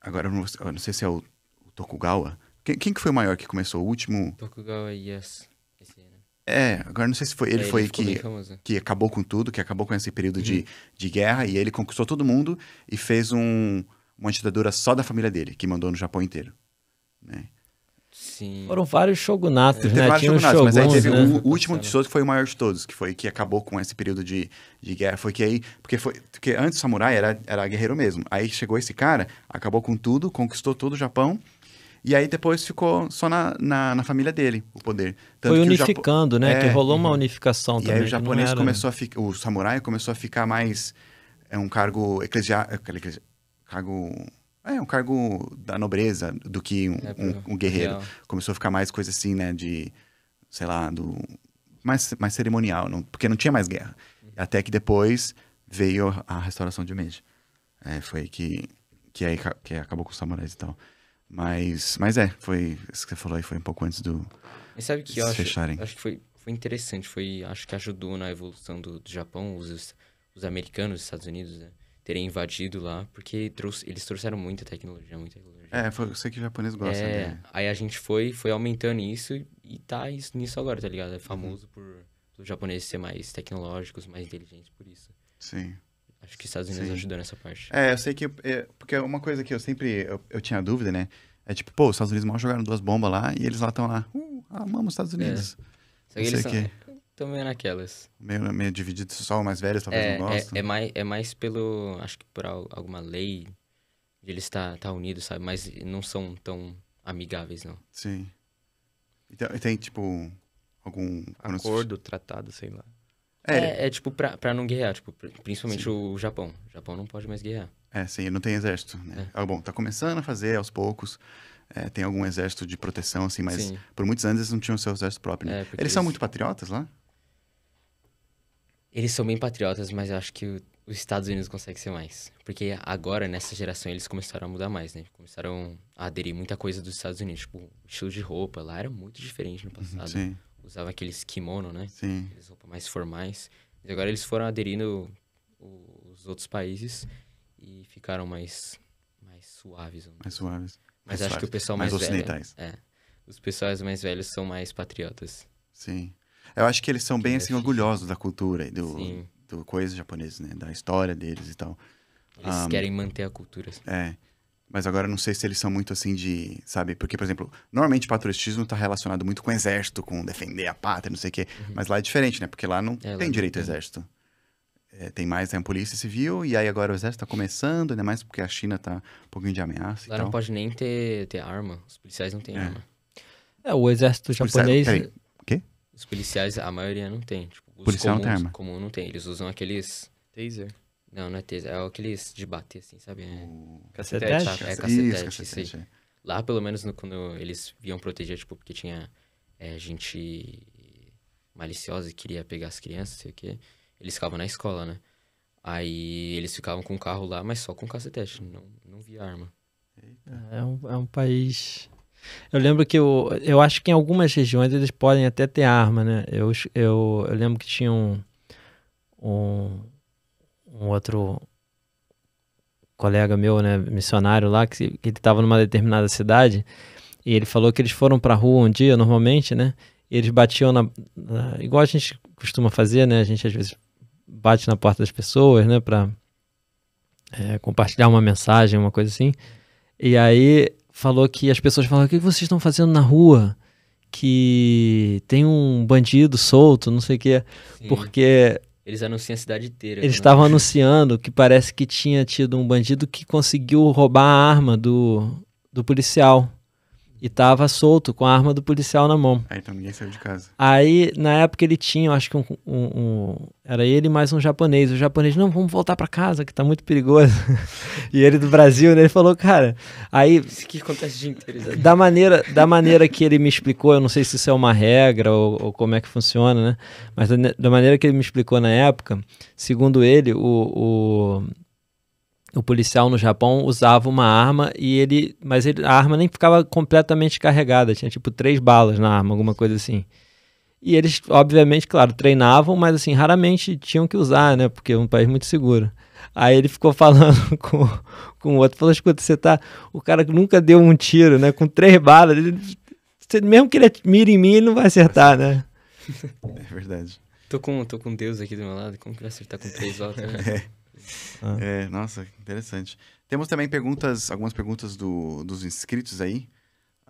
Agora, eu não, eu não sei se é o, o Tokugawa. Quem, quem, que foi o maior que começou? O último. Tokugawa Yes. Esse, né? É, agora não sei se foi ele, é, ele foi que, que acabou com tudo, que acabou com esse período uhum. de, de guerra e ele conquistou todo mundo e fez um, uma ditadura só da família dele, que mandou no Japão inteiro. Né? Sim. Foram vários shogunatos, né? Vários Tinha shogunatos, shoguns, mas aí teve né? o último de todos que foi o maior de todos, que foi que acabou com esse período de, de guerra. Foi que aí, porque foi porque antes o samurai era, era guerreiro mesmo. Aí chegou esse cara, acabou com tudo, conquistou todo o Japão. E aí depois ficou só na, na, na família dele o poder. Tanto Foi unificando, Japo... né? É, que rolou uma uhum. unificação e também. E aí o japonês era... começou a ficar, o samurai começou a ficar mais é um cargo eclesiástico, cargo é, um cargo da nobreza do que um, é, um, um guerreiro. Começou a ficar mais coisa assim, né? De, sei lá, do mais, mais cerimonial, não, porque não tinha mais guerra. Uhum. Até que depois veio a restauração de Meiji. É, foi que, que, aí, que acabou com os samurais e tal. Mas, mas é, foi isso que você falou aí, foi um pouco antes do. Mas sabe que eu acho, fecharem. acho que foi, foi interessante, foi, acho que ajudou na evolução do, do Japão, os, os americanos, os Estados Unidos, né? terem invadido lá, porque trouxe, eles trouxeram muita tecnologia, muita tecnologia. É, foi, eu sei que o japonês gosta, é, né? Aí a gente foi, foi aumentando isso e tá isso, nisso agora, tá ligado? É famoso uhum. por os japoneses ser mais tecnológicos, mais inteligentes por isso. Sim. Acho que os Estados Unidos Sim. ajudou nessa parte. É, eu sei que... É, porque é uma coisa que eu sempre... Eu, eu tinha dúvida, né? É tipo, pô, os Estados Unidos mal jogaram duas bombas lá e eles lá estão lá. Uh, amamos os Estados é. Unidos. É. Só que eles, são, que... Tô meio naquelas. Meio, meio dividido, só o mais velho talvez é, não goste. É, é, mais, é mais pelo, acho que por alguma lei de eles estar tá, tá unidos, sabe? Mas não são tão amigáveis, não. Sim. Então, e tem, tem tipo, algum... Acordo, se... tratado, sei lá. É, é, é, tipo pra, pra não guerrear, tipo, principalmente sim. o Japão. O Japão não pode mais guerrear. É, sim, não tem exército, né? É. Ah, bom, tá começando a fazer aos poucos. É, tem algum exército de proteção, assim, mas sim. por muitos anos eles não tinham seu exército próprio, né? É, eles, eles são muito patriotas lá? Eles são bem patriotas, mas eu acho que os Estados Unidos consegue ser mais. Porque agora, nessa geração, eles começaram a mudar mais, né? Começaram a aderir muita coisa dos Estados Unidos. Tipo, o estilo de roupa lá era muito diferente no uhum, passado. Sim. Usava aqueles kimono, né? Sim. Aqueles roupas mais formais. E agora eles foram aderindo os outros países e ficaram mais, mais suaves. Mais assim. suaves. Mas mais acho suaves. que o pessoal mais, mais ocidentais. velho... É. Os pessoais mais velhos são mais patriotas. Sim. Eu acho que eles são que bem, é assim, orgulhosos da cultura e do, do coisa japonesa, né? Da história deles e tal. Eles um, querem manter a cultura. Assim. É. Mas agora eu não sei se eles são muito assim de, sabe? Porque, por exemplo, normalmente o patriotismo está relacionado muito com o exército, com defender a pátria, não sei o quê. Uhum. Mas lá é diferente, né? Porque lá não é, tem lá direito ao exército. É, tem mais é né, a polícia civil, e aí agora o exército está começando, ainda mais porque a China está um pouquinho de ameaça. Lá não pode nem ter, ter arma. Os policiais não têm é. arma. É, o exército japonês. Peraí, os policiais, a maioria não tem. Tipo, os Policial comuns, não tem arma. comum não tem. Eles usam aqueles. Taser. Não, não é taser. É aqueles de bater, assim, sabe? É... Cacetete? é cacetete. Isso, cacetete. Lá, pelo menos, no, quando eles viam proteger, tipo, porque tinha é, gente maliciosa e queria pegar as crianças, sei o quê. Eles ficavam na escola, né? Aí eles ficavam com o carro lá, mas só com cacetete. Não, não via arma. É um, é um país eu lembro que eu, eu acho que em algumas regiões eles podem até ter arma, né? Eu, eu, eu lembro que tinha um, um, um outro colega meu, né, missionário lá, que, que ele estava numa determinada cidade e ele falou que eles foram para rua um dia, normalmente, né? eles batiam na, na, igual a gente costuma fazer, né? A gente às vezes bate na porta das pessoas, né? Para é, compartilhar uma mensagem, uma coisa assim. E aí falou que as pessoas falaram: o que vocês estão fazendo na rua? Que tem um bandido solto, não sei o quê. Sim. Porque. Eles anunciam a cidade inteira. Eles né? estavam anunciando que parece que tinha tido um bandido que conseguiu roubar a arma do, do policial e tava solto com a arma do policial na mão. Ah, então ninguém saiu de casa. Aí na época ele tinha, acho que um, um, um, era ele mais um japonês. O japonês não, vamos voltar para casa que tá muito perigoso. e ele do Brasil, né, ele falou, cara, aí isso que acontece de inteiro, né? da maneira da maneira que ele me explicou, eu não sei se isso é uma regra ou, ou como é que funciona, né? Mas da, da, maneira que ele me explicou na época, segundo ele, o, o o policial no Japão usava uma arma e ele, mas ele, a arma nem ficava completamente carregada, tinha tipo três balas na arma, alguma coisa assim. E eles, obviamente, claro, treinavam, mas assim, raramente tinham que usar, né? Porque é um país muito seguro. Aí ele ficou falando com, com o outro, falou, escuta, você tá, o cara que nunca deu um tiro, né? Com três balas, ele, você, mesmo que ele mire em mim, ele não vai acertar, né? É verdade. Tô com, tô com Deus aqui do meu lado, como que vai acertar com três balas? Né? É. Ah. É, nossa, interessante. Temos também perguntas, algumas perguntas do, dos inscritos aí,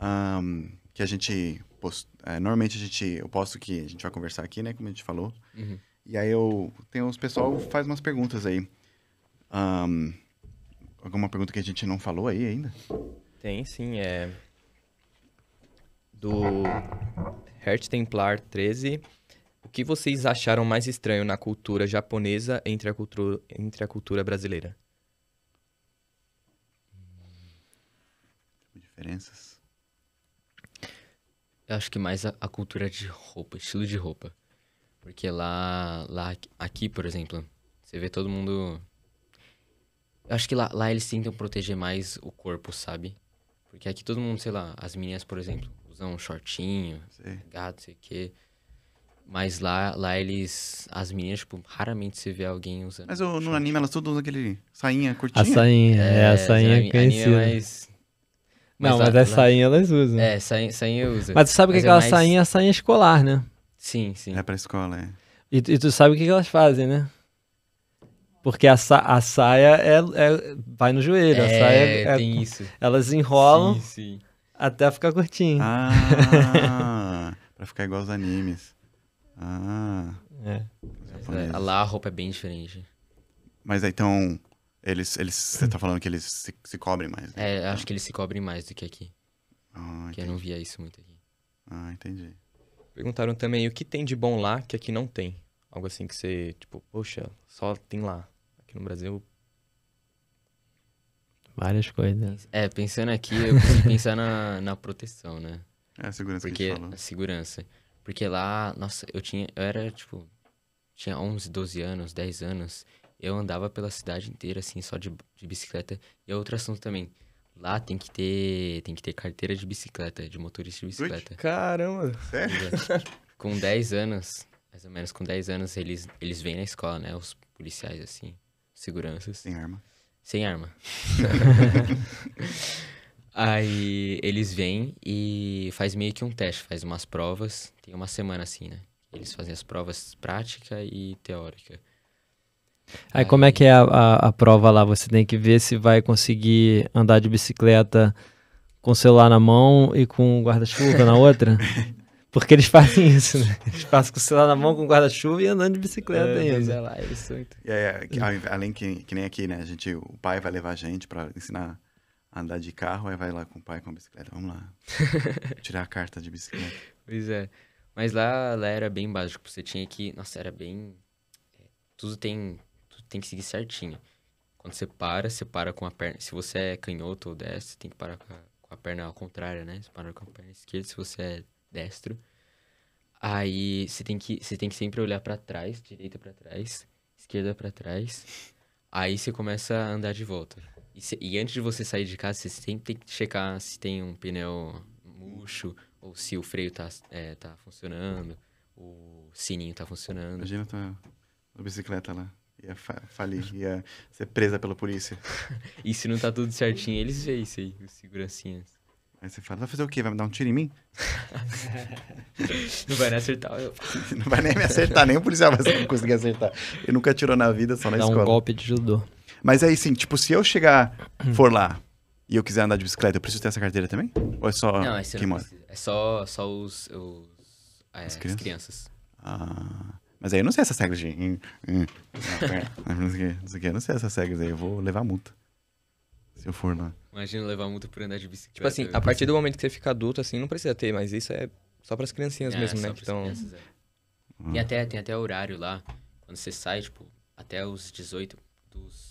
um, que a gente post, é, normalmente a gente, eu posto que a gente vai conversar aqui, né, como a gente falou. Uhum. E aí eu tenho os pessoal faz umas perguntas aí. Um, alguma pergunta que a gente não falou aí ainda? Tem, sim, é do Hertz Templar 13 o que vocês acharam mais estranho na cultura japonesa entre a cultura, entre a cultura brasileira? Tipo, diferenças? Eu acho que mais a, a cultura de roupa, estilo de roupa. Porque lá, lá aqui, por exemplo, você vê todo mundo. Eu acho que lá, lá eles tentam proteger mais o corpo, sabe? Porque aqui todo mundo, sei lá, as meninas, por exemplo, usam um shortinho, Sim. gato, sei o quê. Mas lá, lá eles. As meninas, tipo, raramente se vê alguém usando. Mas eu no anime elas todas usam aquele sainha curtinha. A sainha, é, é a sainha é, é conhecida. É mais... Mas não, mas a lá... sainha elas usam. É, sainha, sainha usa. Mas tu sabe o que aquela é é mais... sainha é a sainha escolar, né? Sim, sim. É pra escola, é. E, e tu sabe o que, elas fazem, né? Porque a, sa a saia é, é, vai no joelho. É, a saia é, tem isso. Elas enrolam sim, sim. até ficar curtinho. Ah, pra ficar igual aos animes. Ah. É. é. lá a roupa é bem diferente. Mas então, eles, eles você tá falando que eles se, se cobrem mais, né? É, acho que eles se cobrem mais do que aqui. Ah, que eu não via isso muito aqui. Ah, entendi. Perguntaram também o que tem de bom lá que aqui não tem. Algo assim que você, tipo, poxa, só tem lá. Aqui no Brasil. Várias coisas. É, pensando aqui, eu preciso pensar na, na proteção, né? É, a segurança Porque que a, a segurança. Porque lá, nossa, eu tinha. Eu era, tipo. Tinha 11, 12 anos, 10 anos. Eu andava pela cidade inteira, assim, só de, de bicicleta. E é outro assunto também. Lá tem que ter, tem que ter carteira de bicicleta, de motorista de bicicleta. Ui, caramba, sério? Com 10 anos, mais ou menos com 10 anos, eles, eles vêm na escola, né? Os policiais, assim, seguranças. Sem arma. Sem arma. Aí eles vêm e faz meio que um teste, faz umas provas. Tem uma semana assim, né? Eles fazem as provas prática e teórica. Aí, Aí como é que é a, a, a, prova lá? Você tem que ver se vai conseguir andar de bicicleta com o celular na mão e com o guarda-chuva na outra? Porque eles fazem isso, né? Eles passam com o celular na mão, com guarda-chuva e andando de bicicleta é, ainda. É lá, é isso, então. é, é, além que, que nem aqui, né? A gente, o pai vai levar a gente para ensinar andar de carro, aí vai lá com o pai com a bicicleta. Vamos lá. Tirar a carta de bicicleta. Pois é. Mas lá, lá era bem básico. Você tinha que. Nossa, era bem. É, tudo tem. Tudo tem que seguir certinho. Quando você para, você para com a perna. Se você é canhoto ou destro, você tem que parar com a, com a perna ao contrário, né? Você para com a perna esquerda se você é destro. Aí você tem que, você tem que sempre olhar para trás, direita para trás, esquerda para trás. Aí você começa a andar de volta. E, se, e, antes de você sair de casa, você sempre tem que checar se tem um pneu murcho, ou se o freio tá, é, tá funcionando, o sininho tá funcionando. Imagina tua, tá tua bicicleta lá. Ia é fa falir, ia é ser presa pela polícia. e se não tá tudo certinho, eles veem isso aí, os segurancinhas. Aí você fala, vai fazer o quê? Vai me dar um tiro em mim? não vai nem acertar. Eu... não vai nem me acertar, nem o policial vai conseguir acertar. Ele nunca tirou na vida, só na Dá escola. Dá um golpe de judô. Mas aí sim, tipo, se eu chegar, hum. for lá e eu quiser andar de bicicleta, eu preciso ter essa carteira também? Ou é só não, quem mora? Precisa. É só, só os, os é, as, crianças? as, crianças? Ah, mas aí eu não sei essas regras de... Hum, hum, não, sei, não sei, eu não sei essas regras aí, eu vou levar multa. Se eu for lá. Imagina levar multa por andar de bicicleta. Tipo assim, a partir do momento que você fica adulto, assim, não precisa ter, mas isso é só para as criancinhas é, mesmo, né? Que tão... crianças, é. ah. até, tem até horário lá, quando você sai, tipo, até os 18 dos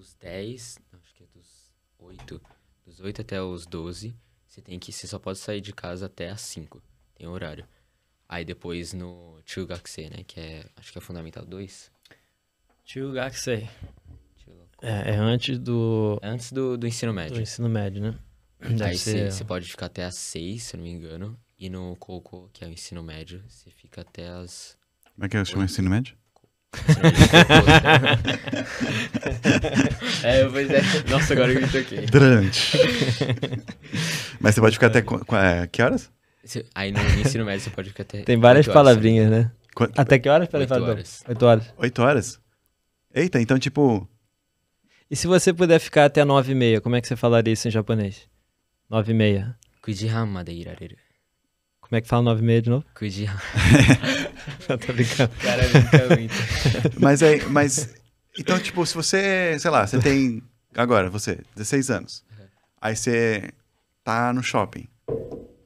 dos 10, acho que é dos 8, dos 8 até os 12, você tem que, você só pode sair de casa até as 5, tem horário. Aí depois no Chugakse, né, que é, acho que é Fundamental 2. Chugakse. É, é antes do... É antes do, do ensino médio. Do ensino médio, né? Deve Aí você ser... pode ficar até as 6, se não me engano, e no Coco, que é o ensino médio, você fica até as... Como é que é? Chama ensino médio? é, pois é. Nossa, agora eu me toquei. Durante. Mas você pode ficar até. é, que horas? aí no ensino médio você pode ficar até. Tem várias palavrinhas, né? Quanto? Até que horas? Oito horas. Oito horas. Oito horas? Eita, então tipo. E se você puder ficar até nove e meia, como é que você falaria isso em japonês? Nove e meia. Kujihama de irareru. Como é que fala 9,6 de novo? Cujião. Não, tô brincando. cara muito. Então. mas é, mas... Então, tipo, se você, sei lá, você tem... Agora, você, 16 anos. Uhum. Aí você tá no shopping.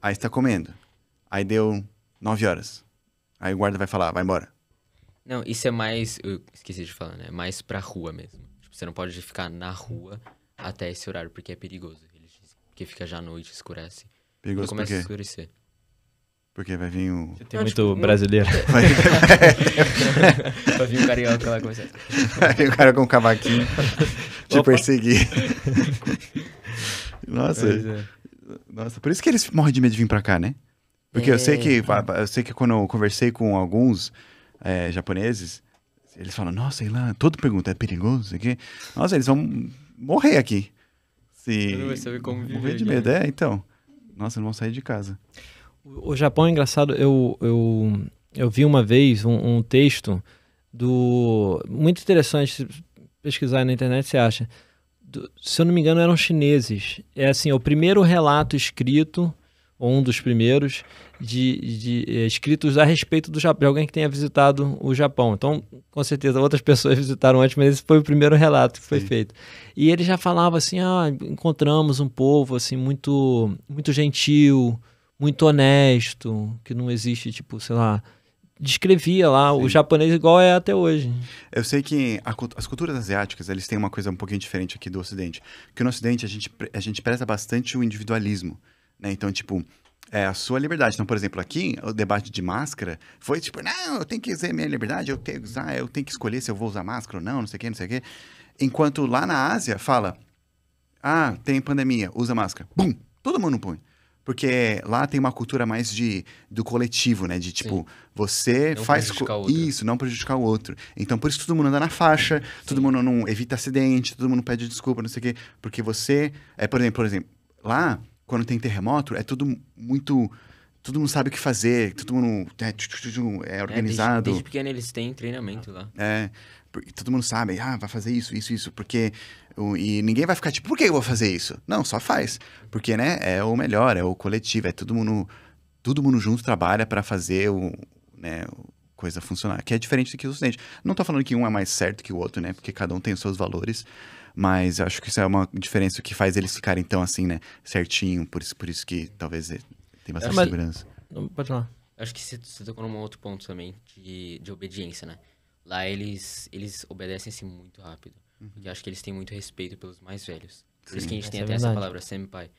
Aí você tá comendo. Aí deu 9 horas. Aí o guarda vai falar, vai embora. Não, isso é mais... Eu esqueci de falar, né? Mais pra rua mesmo. Tipo, você não pode ficar na rua até esse horário, porque é perigoso. Porque fica já à noite, escurece. Perigoso começa a escurecer. Porque vai vir o. Tem muito brasileiro. Vai... vai vir o carioca lá começar. Vai vir o cara com o cavaquinho te Opa. perseguir. Nossa. É. Nossa, por isso que eles morrem de medo de vir pra cá, né? Porque é. eu sei que é. eu sei que quando eu conversei com alguns é, japoneses, eles falam, nossa, lá, todo pergunta é perigoso aqui. Nossa, eles vão morrer aqui. Se... Você não vai saber como viver. Morrer de medo, né? é, então. Nossa, não vão sair de casa. O Japão é engraçado. Eu, eu, eu vi uma vez um, um texto do. Muito interessante. Pesquisar na internet, você acha. Do, se eu não me engano, eram chineses. É assim: é o primeiro relato escrito, ou um dos primeiros, de, de é, escritos a respeito do Japão, de alguém que tenha visitado o Japão. Então, com certeza, outras pessoas visitaram antes, mas esse foi o primeiro relato que foi Sim. feito. E ele já falava assim: ah, encontramos um povo assim muito, muito gentil muito honesto, que não existe, tipo, sei lá, descrevia lá Sim. o japonês igual é até hoje. Eu sei que a, as culturas asiáticas, eles têm uma coisa um pouquinho diferente aqui do ocidente. que no ocidente a gente, a gente preza bastante o individualismo, né? Então, tipo, é a sua liberdade. Então, por exemplo, aqui, o debate de máscara foi tipo, não, eu tenho que dizer minha liberdade, eu tenho que usar, eu tenho que escolher se eu vou usar máscara ou não, não sei o quê, não sei o quê. Enquanto lá na Ásia fala, ah, tem pandemia, usa máscara. Bum! Todo mundo põe. Porque lá tem uma cultura mais de do coletivo, né? De tipo, Sim. você não faz isso, não prejudicar o outro. Então por isso todo mundo anda na faixa, Sim. todo mundo não evita acidente, todo mundo pede desculpa, não sei o quê. Porque você. É, por exemplo, por exemplo, lá, quando tem terremoto, é tudo muito todo mundo sabe o que fazer, todo mundo né, é, é organizado. É, desde, desde, pequeno eles têm treinamento lá. É, todo mundo sabe, ah, vai fazer isso, isso, isso, porque. E ninguém vai ficar tipo, por que eu vou fazer isso? Não, só faz. Porque, né, é o melhor, é o coletivo, é todo mundo. Todo mundo junto trabalha para fazer o. Né, coisa funcionar, que é diferente do que o Ocidente. Não tô falando que um é mais certo que o outro, né? Porque cada um tem os seus valores, mas acho que isso é uma diferença que faz eles ficarem tão assim, né? Certinho, por isso, por isso que talvez é, tem bastante é, mas, segurança. Pode falar. Acho que você, você tocou num outro ponto também, de, de obediência, né? Lá eles, eles obedecem-se muito rápido. Uhum. Porque acho que eles têm muito respeito pelos mais velhos. Por isso que a gente tem é até verdade. essa palavra, senpai.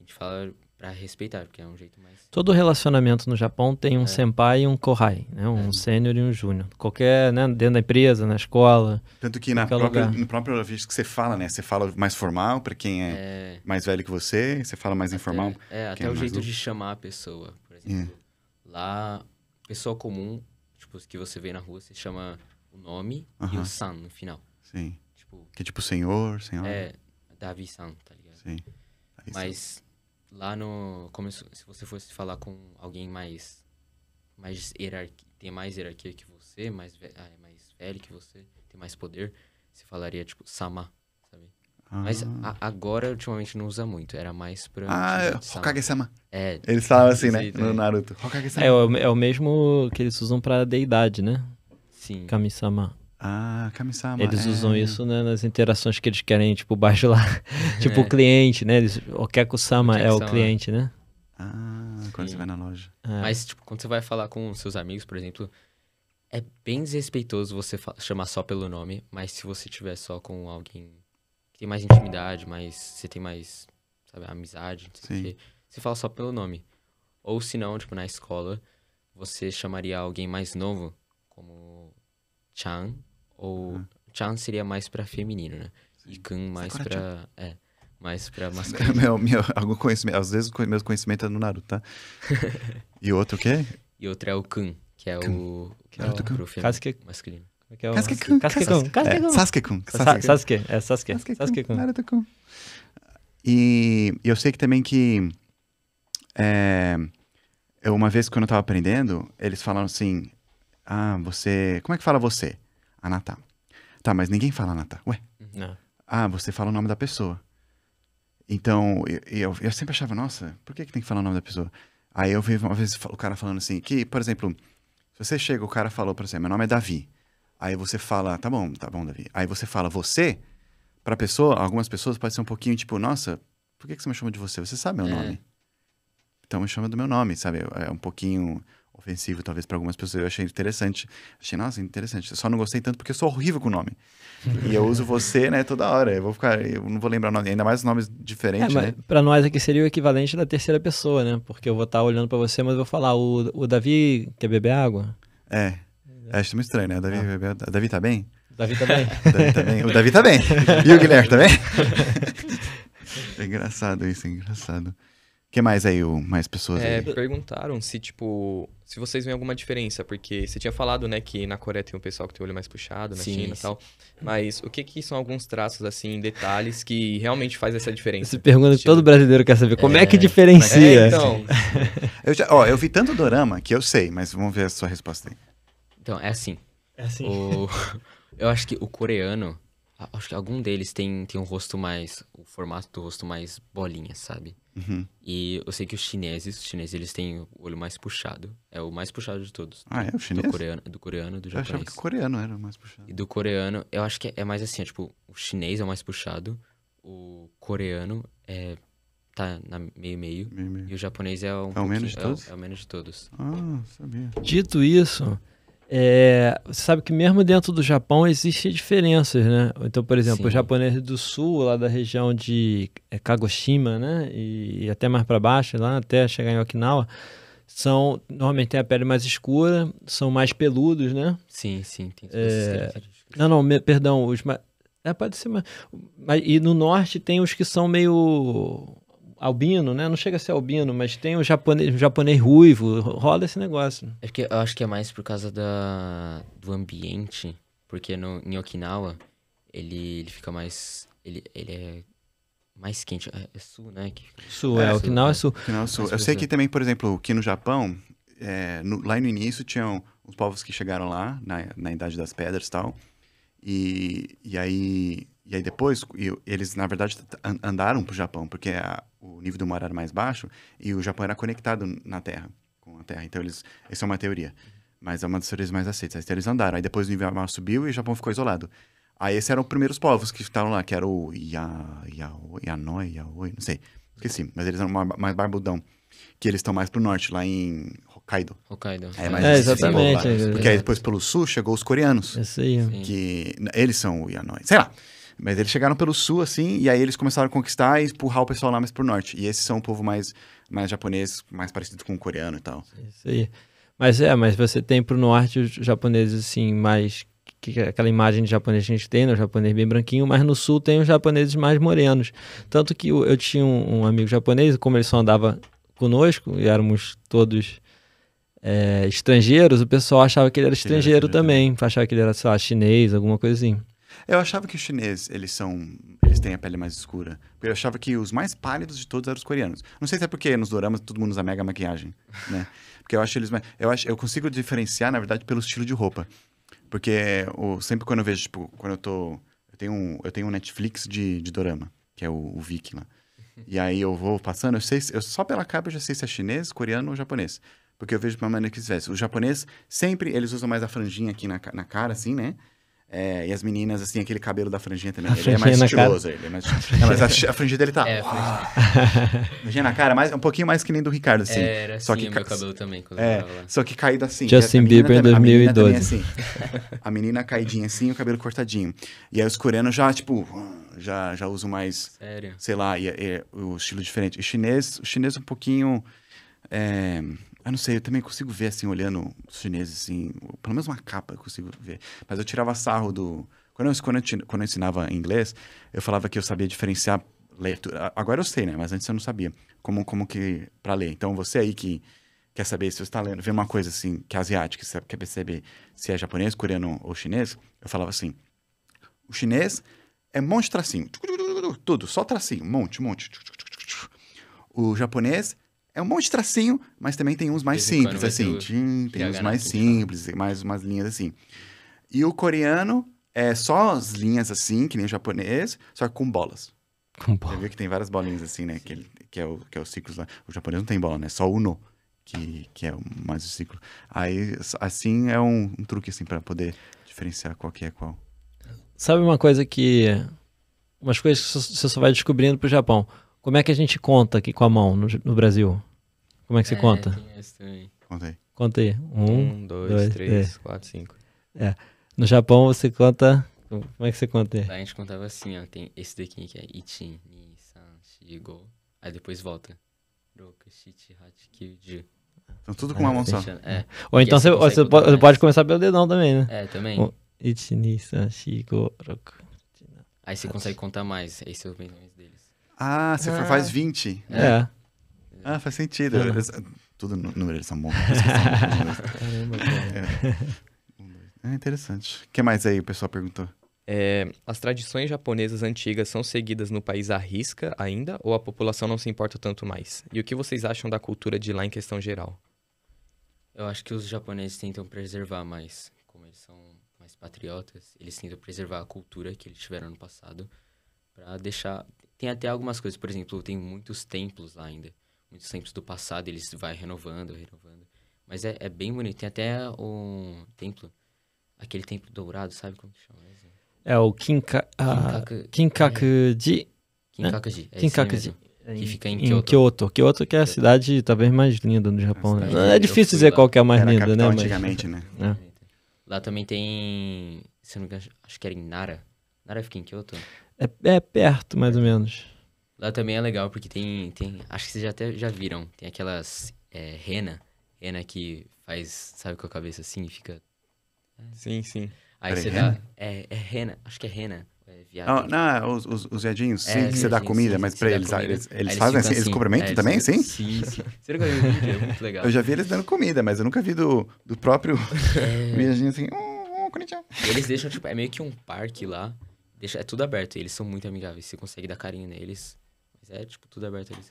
A gente fala para respeitar, porque é um jeito mais... Todo relacionamento no Japão tem um é. senpai e um kohai, né? Um é. sênior e um júnior. Qualquer, né? Dentro da empresa, na escola... Tanto que na própria, no próprio vez que você fala, né? Você fala mais formal para quem é, é, mais velho que você, você fala mais até, informal... É, até é o jeito de chamar a pessoa, por é. exemplo. Lá, pessoa comum tipo, que você vê na rua, se chama o nome uh -huh. e o san no final. Sim. Tipo, que é tipo senhor, senhor. É, Davi san, tá ligado? Sim. Davi Mas san. lá no... Como se, você fosse falar com alguém mais... mais hierarquia, tem mais hierarquia que você, mais, ve, ah, é mais velho que você, tem mais poder, você falaria, tipo, sama. Mas a, ah. agora, ultimamente, não usa muito. Era mais pra... Ah, é, Hokage-sama. É. Eles falavam assim, né? No Naruto. Hokage-sama. É, é, o, é o mesmo que eles usam pra deidade, né? Sim. Kami-sama. Ah, Kamisama. Eles é. usam isso né, nas interações que eles querem, tipo, bajular. tipo, é. o cliente, né? Eles, o sama é o cliente, né? Ah, quando Sim. você vai na loja. É. Mas, tipo, quando você vai falar com seus amigos, por exemplo, é bem desrespeitoso você chamar só pelo nome, mas se você tiver só com alguém que tem mais intimidade, mais. Você tem mais, sabe, amizade, não Você fala só pelo nome. Ou se não, tipo, na escola, você chamaria alguém mais novo, como Chan, ou. Uhum. Chan seria mais pra feminino, né? Sim. E Kan mais pra. Chan. É. Mais pra masculino. Meu, meu, algum conhecimento. Às vezes meu conhecimento é no Naruto, tá? e outro o quê? E outro é o Kan, que é Kun. o. Que é, é o, Pro feminino, masculino casca é o... Sasuke-kun. Sasuke-kun. Sasuke-kun. É, sasuke É, Sasuke. Sasuke-kun. Naruto-kun. E eu sei que também que... É, eu, uma vez, quando eu tava aprendendo, eles falaram assim... Ah, você... Como é que fala você? Anata. Tá, mas ninguém fala Anata. Ué? Não. Ah, você fala o nome da pessoa. Então, eu, eu, eu sempre achava, nossa, por que, que tem que falar o nome da pessoa? Aí eu vi uma vez o cara falando assim, que, por exemplo, se você chega, o cara falou, por exemplo, meu nome é Davi. Aí você fala, tá bom, tá bom, Davi. Aí você fala, você, pra pessoa, algumas pessoas pode ser um pouquinho tipo, nossa, por que, que você me chama de você? Você sabe meu é. nome. Então me chama do meu nome, sabe? É, é um pouquinho ofensivo, talvez, para algumas pessoas. Eu achei interessante. Achei, nossa, interessante. Eu só não gostei tanto porque eu sou horrível com o nome. e eu uso você, né, toda hora. Eu vou ficar. Eu não vou lembrar o nome, ainda mais nomes é, diferentes. É, né? Para nós aqui seria o equivalente da terceira pessoa, né? Porque eu vou estar tá olhando para você, mas eu vou falar, o, o Davi quer beber água? É. É, acho muito estranho, né? O Davi, ah. Davi tá bem? O Davi tá bem. o Davi tá bem. O Davi tá bem. E o Guilherme tá bem? é engraçado isso, é engraçado. O que mais aí, o, mais pessoas é, aí? Perguntaram se, tipo, se vocês veem alguma diferença, porque você tinha falado, né, que na Coreia tem um pessoal que tem o olho mais puxado, na sim, China e tal. Mas o que que são alguns traços, assim, detalhes que realmente faz essa diferença? Se pergunta todo brasileiro quer saber, como é, é que diferencia? É, então... eu já, ó, eu vi tanto dorama que eu sei, mas vamos ver a sua resposta aí. Então, é assim. É assim. O... eu acho que o coreano, acho que algum deles tem, tem um rosto mais. O formato do rosto mais bolinha, sabe? Uhum. E eu sei que os chineses, os chineses, eles têm o olho mais puxado. É o mais puxado de todos. Ah, é? O chinês? Do coreano, do coreano, do japonês. Eu achava que o coreano era o mais puxado. E do coreano, eu acho que é mais assim, é, tipo, o chinês é o mais puxado, o coreano é tá na meio meio, meio, e o japonês é um é o menos de todos. É, é o menos de todos. Ah, sabia. Dito isso, é, você sabe que mesmo dentro do Japão existem diferenças, né? Então, por exemplo, Sim. os japoneses do sul, lá da região de é, Kagoshima, né? E, e até mais para baixo, lá até chegar em Okinawa, são normalmente a pele mais escura, são mais peludos, né? Sim, sim. Tem é... Não, não, me, perdão. Os mais... é, pode ser mais. Mas, e no norte tem os que são meio albino, né? Não chega a ser albino, mas tem o japonês, o japonês ruivo, rola esse negócio. É que eu acho que é mais por causa da, do ambiente, porque no, em Okinawa ele, ele fica mais. Ele, ele é mais quente. Ah, é sul, né? Sul, é, é Okinawa né? é sul. Okinawa é sul. Eu sei que também, por exemplo, que no Japão, é, no, lá no início tinham os povos que chegaram lá, na, na Idade das Pedras e tal. E, e aí e aí depois, eles, na verdade, andaram pro Japão, porque a, o nível do mar era mais baixo e o Japão era conectado na Terra, com a Terra. Então, eles, isso é uma teoria, mas é uma das teorias mais aceitas. Então, eles andaram, aí depois o nível do mar subiu e o Japão ficou isolado. Aí esses eram os primeiros povos que estavam lá, que era o ya, ya, Yanoi, Yaoi, não sei, esqueci, mas eles eram mais barbudão, que eles estão mais pro norte, lá em Hokkaido. Hokkaido. É, mais é exatamente. É lá, porque aí depois pelo sul chegou os coreanos. Isso aí. Que eles são o Yanoi, sei lá. Mas eles chegaram pelo sul, assim, e aí eles começaram a conquistar e empurrar o pessoal lá mais pro norte. E esses são o povo mais, mais japonês, mais parecido com o coreano e tal. Isso aí. Mas é, mas você tem pro norte os japoneses, assim, mais... Que, aquela imagem de japonês que a gente tem, né? O japonês bem branquinho, mas no sul tem os japoneses mais morenos. Tanto que eu, eu tinha um, um amigo japonês, como ele só andava conosco, e éramos todos... É, estrangeiros, o pessoal achava que ele era estrangeiro, era estrangeiro também, também, achava que ele era, sei lá, chinês, alguma coisinha. Assim. Eu achava que os chineses, eles são. Eles têm a pele mais escura. Eu achava que os mais pálidos de todos eram os coreanos. Não sei se é porque nos doramas todo mundo usa mega maquiagem, né? Porque eu acho eles mais. Eu, acho, eu consigo diferenciar, na verdade, pelo estilo de roupa. Porque o, sempre quando eu vejo, tipo, quando eu tô. Eu tenho um, eu tenho um Netflix de, de dorama, que é o, o lá. E aí eu vou passando, eu sei, eu, só pela capa eu já sei se é chinês, coreano ou japonês. Porque eu vejo de uma maneira que se veste. O japonês, sempre eles usam mais a franjinha aqui na, na cara, assim, né? É, e as meninas, assim, aquele cabelo da franjinha também. A ele é mais estiloso, cara. ele. É mais... mas a, a franjinha dele tá... É, franjinha na cara, mais, um pouquinho mais que nem do Ricardo, assim. É, era assim só que, meu cabelo também, quando é, eu tava lá. Só que caído assim. Justin Bieber 2012. A menina, assim, a menina caidinha assim, o cabelo cortadinho. E aí os coreanos já, tipo já, já uso mais, Sério? sei lá, e, e, é, é, o estilo diferente. E chinês, o chinês um pouquinho é, eu não sei, eu também consigo ver, assim, olhando os chineses, assim, pelo menos uma capa eu consigo ver. Mas eu tirava sarro do. Quando eu, quando eu, quando eu ensinava inglês, eu falava que eu sabia diferenciar leitura. Agora eu sei, né? Mas antes eu não sabia como, como que. para ler. Então você aí que quer saber se você está lendo, vê uma coisa assim, que é asiática, você quer perceber se é japonês, coreano ou chinês, eu falava assim: o chinês é um monte de tracinho, tudo, só tracinho, um monte, um monte. O japonês é um monte de tracinho, mas também tem uns mais simples, assim. Tchim, tem uns mais então. simples, mais umas linhas assim. E o coreano é só as linhas assim, que nem o japonês, só com bolas. Com bolas. Você vê que tem várias bolinhas assim, né? Que, que, é o, que é o ciclo lá. O japonês não tem bola, né? É só uno, que, que é mais o ciclo. Aí, assim, é um, um truque, assim, para poder diferenciar qual que é qual. Sabe uma coisa que... Umas coisas que você só vai descobrindo pro Japão. Como é que a gente conta aqui com a mão no, no Brasil? Como é que se é, conta? Conta aí. Conta aí. Um, um dois, dois, três, é. quatro, cinco. É. No Japão você conta. Como é que você conta aí? a gente contava assim, ó. Tem esse daqui que é Ichin, Ni, San, Aí depois volta. Roka, Shichi, Hachi, Então tudo com uma ah, mão só. É. Ou então assim você, você, você pode, mais. começar pelo dedão também, né? É, também. Ichin, Ni, San, Shigo, Aí você consegue contar mais. Aí você vem mais ah, você é. faz 20. Né? É. Ah, faz sentido. É. Tudo número, eles são bons. Né? Caramba, cara. É. é interessante. O que mais aí o pessoal perguntou? É, as tradições japonesas antigas são seguidas no país à risca ainda ou a população não se importa tanto mais? E o que vocês acham da cultura de lá em questão geral? Eu acho que os japoneses tentam preservar mais, como eles são mais patriotas, eles tentam preservar a cultura que eles tiveram no passado para deixar tem até algumas coisas, por exemplo, tem muitos templos lá ainda. Muitos templos do passado, eles vai renovando, renovando. Mas é, é bem bonito. Tem até um templo, aquele templo dourado, sabe como que chama? É o Kinka, uh, ah, Kinkakuji. Kinkakuji. Né? É Kinkakuji. É que fica em Kyoto. Em Kyoto. Kyoto que é a cidade talvez mais linda do Japão. Né? É, é difícil dizer lá. qual que é a mais era linda, a né? Mas... Antigamente, né? É. Lá também tem, se não me engano, acho que era em Nara. Nara fica em Kyoto. É, é perto, mais ou menos. Lá também é legal, porque tem. tem acho que vocês já até já viram. Tem aquelas é, rena. Rena que faz, sabe, com a cabeça assim fica. Né? Sim, sim. Aí Pera você aí, dá. Rena? É, é rena, acho que é rena. É não, não, é os, os, os viadinhos, é, sim, que você dá comida, sim, mas pra eles, ah, comida. eles, eles, fazem assim, é, eles cumprimentam é, também, sim? Assim, sim, sim. Você vídeo, é muito legal. Eu já vi eles dando comida, mas eu nunca vi do, do próprio viadinho assim, um, um, Eles deixam, tipo, é meio que um parque lá, Deixa, é tudo aberto. Eles são muito amigáveis. Você consegue dar carinho neles. Mas é, tipo, tudo aberto ali.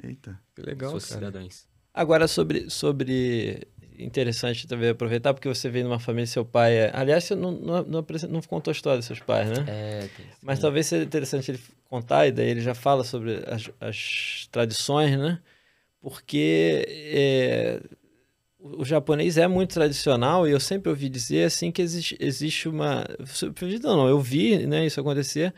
Eita. Que legal, Seus cara. cidadãos. Agora, sobre, sobre... Interessante também aproveitar, porque você veio uma família, seu pai é... Aliás, você não, não, não, não contou a história dos seus pais, né? É. Tem, Mas talvez seja interessante ele contar, e daí ele já fala sobre as, as tradições, né? Porque... É o japonês é muito tradicional e eu sempre ouvi dizer assim que existe, existe uma. Não, não, eu vi né, isso acontecer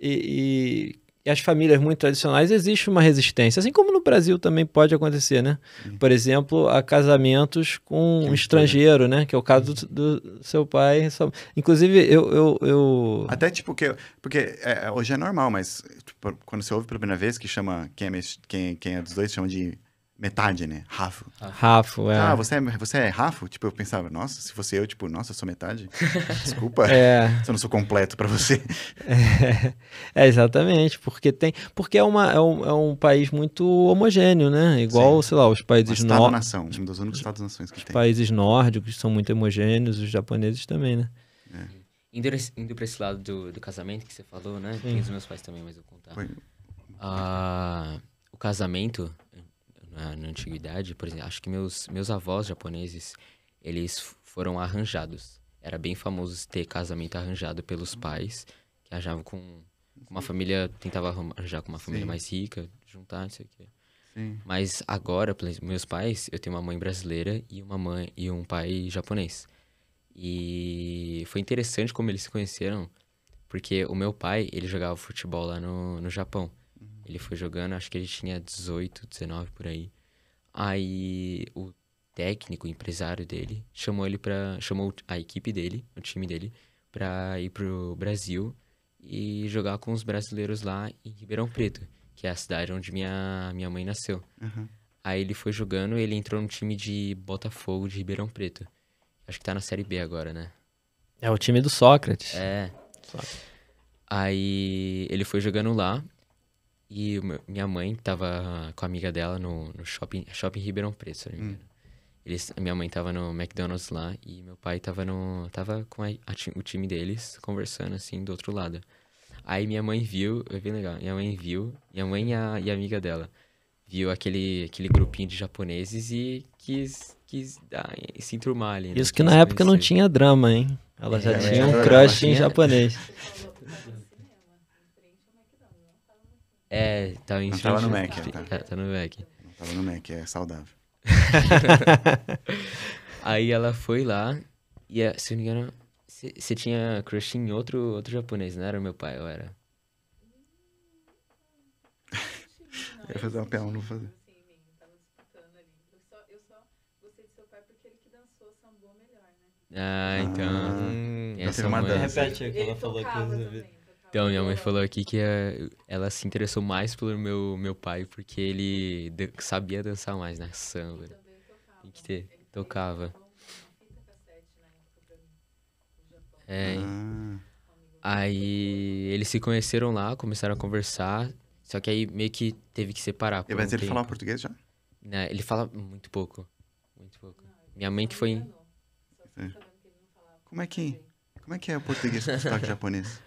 e, e e as famílias muito tradicionais existe uma resistência, assim como no Brasil também pode acontecer, né? Uhum. Por exemplo, a casamentos com um né? estrangeiro, né? Que é o caso uhum. do, do seu pai. Inclusive, eu, eu, eu, Até tipo que... Porque é, é, hoje é normal, mas tipo, quando você ouve pela primeira vez, que chama... Quem é, quem, quem é dos dois chama de metade, né? Rafa. Rafa, é. Ah, você é, você é Rafo? Tipo, eu pensava, nossa, se fosse eu, tipo, nossa, eu sou metade? Desculpa, é. se eu não sou completo para você. É. é, exatamente, porque tem... Porque é, uma, é, um, é um país muito homogêneo, né? Igual, Sim. sei lá, os países nórdicos... nação um dos únicos Estados-nações que os tem. Os países nórdicos são muito homogêneos, os japoneses também, né? É. Indo, indo pra esse lado do, do casamento que você falou, né? Sim. Tem os meus pais também, mas eu contar. Foi... Ah, o casamento na, na antiguidade, por exemplo, acho que meus, meus avós japoneses, eles foram arranjados. Era bem famoso ter casamento arranjado pelos pais, que arranjavam com uma família, tentava arranjar com uma família Sim. mais rica, juntar, não sei o quê. Sim. Mas agora, meus pais, eu tenho uma mãe brasileira e uma mãe e um pai japonês. E foi interessante como eles se conheceram, porque o meu pai, ele jogava futebol lá no, no Japão. Ele foi jogando, acho que ele tinha 18, 19 por aí. Aí o técnico, o empresário dele, chamou ele para chamou a equipe dele, o time dele, para ir pro Brasil e jogar com os brasileiros lá em Ribeirão Preto, que é a cidade onde minha minha mãe nasceu. Uhum. Aí ele foi jogando, ele entrou no time de Botafogo de Ribeirão Preto. Acho que tá na Série B agora, né? É o time do Sócrates. É. Sócrates. Aí ele foi jogando lá e minha mãe tava com a amiga dela no, no shopping, shopping Ribeirão Preto, se não me hum. engano. Hum. Eles, minha mãe tava no McDonald's lá e meu pai tava no tava com a, a, o time deles conversando assim do outro lado. Aí minha mãe viu, é bem legal. Minha mãe viu, minha mãe e a, e a amiga dela viu aquele aquele grupinho de japoneses e quis quis ah, se enturmar ali. Né? Isso que na época não tinha drama, hein? Ela é, já é, tinha é um crush em japonês. É, tava tá em Não tava no Mac. Tá. É, tá no Mac. Não tava no Mac, é saudável. aí ela foi lá e, é, se eu não me engano, você tinha crush em outro, outro japonês, não era o meu pai, ou era? Eu ia fazer uma piada, não vou fazer. Ah, então. Ah, hum, essa teve uma mãe... dança. Repete o que ela falou aqui. Então, minha mãe falou aqui que eh, ela se interessou mais pelo meu, meu pai, porque ele sabia dançar mais, né? Samba. Tem que ter, tocava. É. Ah. Aí eles se conheceram lá, começaram a conversar, só que aí meio que teve que separar. Mas um ele tempo. falava português já? Não, né, ele fala muito pouco. Muito pouco. Minha mãe que foi. Como é que, como é, que é o português com sotaque japonês?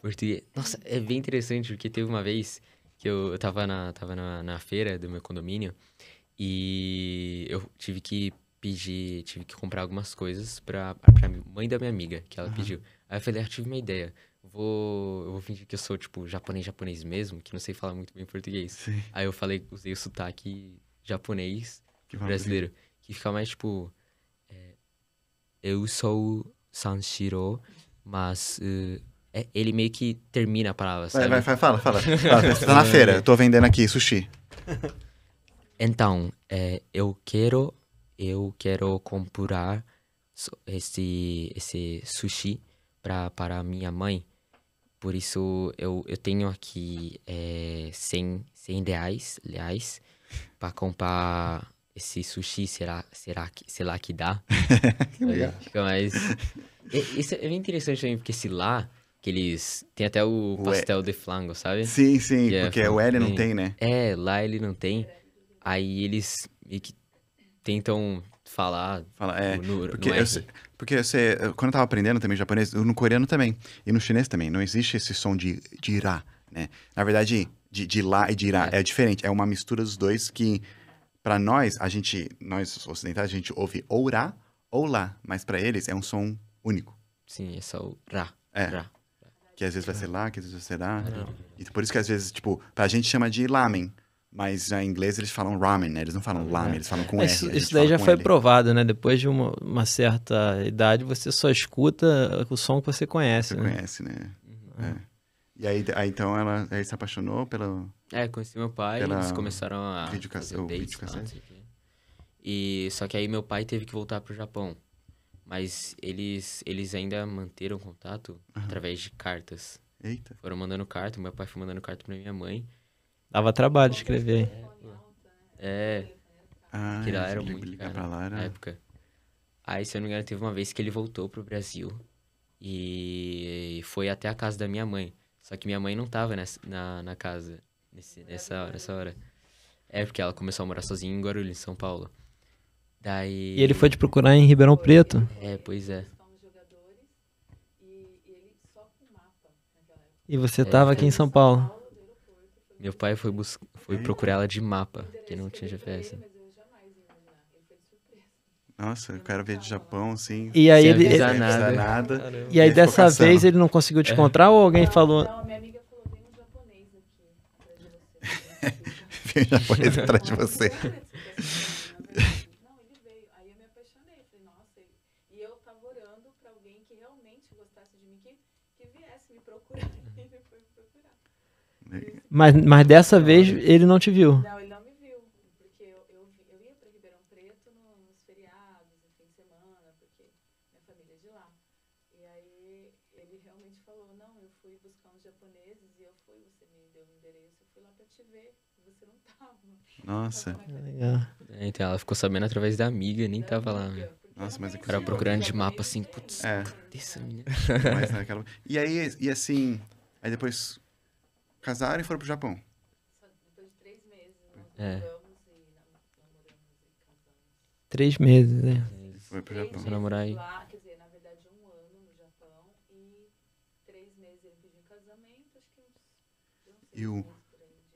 português. Nossa, é bem interessante, porque teve uma vez que eu, eu tava, na, tava na, na feira do meu condomínio e eu tive que pedir, tive que comprar algumas coisas pra, pra mãe da minha amiga, que ela uhum. pediu. Aí eu falei, ah, eu tive uma ideia. Vou, eu vou fingir que eu sou, tipo, japonês, japonês mesmo, que não sei falar muito bem português. Sim. Aí eu falei, usei o sotaque japonês que brasileiro, que fica mais, tipo, é, eu sou Sanshiro, mas uh, é, ele meio que termina a palavra, sabe? Vai, vai, fala, fala. fala tá na feira, eu tô vendendo aqui sushi. Então, é, eu quero, eu quero comprar esse, esse sushi pra, para minha mãe. Por isso, eu, eu tenho aqui é, 100, 100 reais, reais para comprar esse sushi. Será, será, que, será que dá? que legal. Fica mais... Isso é bem interessante também, porque se lá que eles. Tem até o, pastel de flango, sabe? Sim, sim, que é porque é, o L não tem, né? É, lá ele não tem. Aí eles e que tentam falar. Fala, é. No, porque, no eu, porque você, quando eu tava aprendendo também japonês, no coreano também, e no chinês também, não existe esse som de, de irá, né? Na verdade, de, de lá e de irá é. é diferente, é uma mistura dos dois que, para nós, a gente, nós ocidentais, a gente ouve ou rá ou lá, mas para eles é um som único. Sim, é só o rá. É. Ra. Que às vezes vai é. ser lá, que às vezes vai ser lá. É. E por isso que às vezes, tipo, pra a gente chama de lamen. Mas em inglês eles falam ramen, né? Eles não falam lamen, é. eles falam com isso, Isso daí já foi L. provado, né? Depois de uma, uma, certa idade, você só escuta o som que você conhece. Você né? conhece, né? Uhum. É. E aí, aí, então ela aí se apaixonou pelo. É, conheci meu pai, pela... eles começaram a. Videocassete. videocassete. E só que aí meu pai teve que voltar pro Japão. Mas eles, eles ainda manteram contato uhum. através de cartas. Eita. Foram mandando carta, meu pai foi mandando carta pra minha mãe. Dava trabalho de escrever. É. Ah, é. Ah, que lá era muito ligar lá era... na época. Aí, se eu não me engano, teve uma vez que ele voltou pro Brasil e foi até a casa da minha mãe. Só que minha mãe não tava nessa, na, na casa nesse, nessa, hora, nessa hora. É, porque ela começou a morar sozinha em Guarulhos, em São Paulo. Daí... E ele foi te procurar em Ribeirão Preto? É, pois é. E você estava é, aqui em São Paulo? Meu pai foi, bus... foi procurar ela de mapa, que não tinha GPS. Nossa, o cara veio de Japão, assim. E aí ele. Avisar ele... nada. nada. E aí dessa caçando. vez ele não conseguiu te é. encontrar é. ou alguém falou. Não, minha amiga falou: vem um japonês aqui. Vem um japonês atrás de você. Mas, mas dessa vez ele não te viu. Não, ele não me viu, porque eu, eu, eu ia para Ribeirão Preto nos feriados, no fim de semana, porque minha família é de lá. E aí ele realmente falou, não, eu fui buscar uns japoneses e eu fui, você me deu o um endereço, eu fui lá para te ver, você não tava. Nossa. É é? Legal. É, então ela ficou sabendo através da amiga, nem da tava amiga. lá. Né? Mesmo. Nossa, mas O cara é procurando de mapa assim, putz, é. cadê essa menina? Mas né, aquela... E aí, e assim, aí depois casaram e foram pro Japão. Depois de três meses, nós é. e namoramos Três meses, né? Foi pro Japão. Meses namorar aí. Lá, quer dizer, na verdade, um ano no Japão e três meses ele pediu casamento, E o...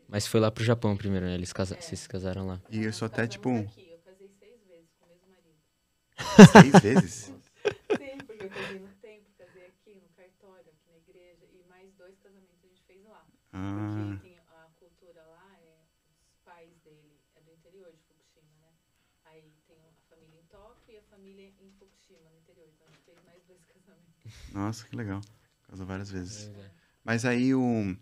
Mas foi lá pro Japão primeiro, né? Eles casa... É. Vocês se casaram lá. E eu sou até tipo um. Aqui. Eu casei seis vezes com o mesmo marido. Seis vezes? Ah. Porque tem a cultura lá, é, os pais dele é do interior de Fukushima, né? Aí tem a família em Tóquio e a família em Fukushima, no interior. Então a gente fez mais dois casamentos. Nossa, que legal. Casou várias vezes. É, né? Mas aí o.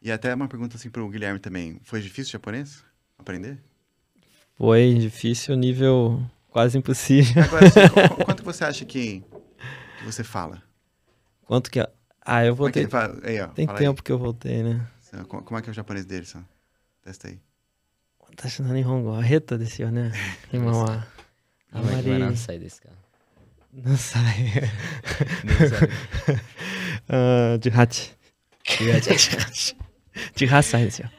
E até uma pergunta assim pro Guilherme também. Foi difícil o japonês? Aprender? Foi difícil, nível quase impossível. Agora, assim, quanto você acha que, que você fala? Quanto que. Ah, eu é voltei. É fala... aí, ó, Tem tempo aí. que eu voltei, né? Como é que é o japonês dele, Sam? Testa aí. 私の日本語は下手ですよね。今は。あまり。何歳ですか何歳 ?18。18 歳ですよ。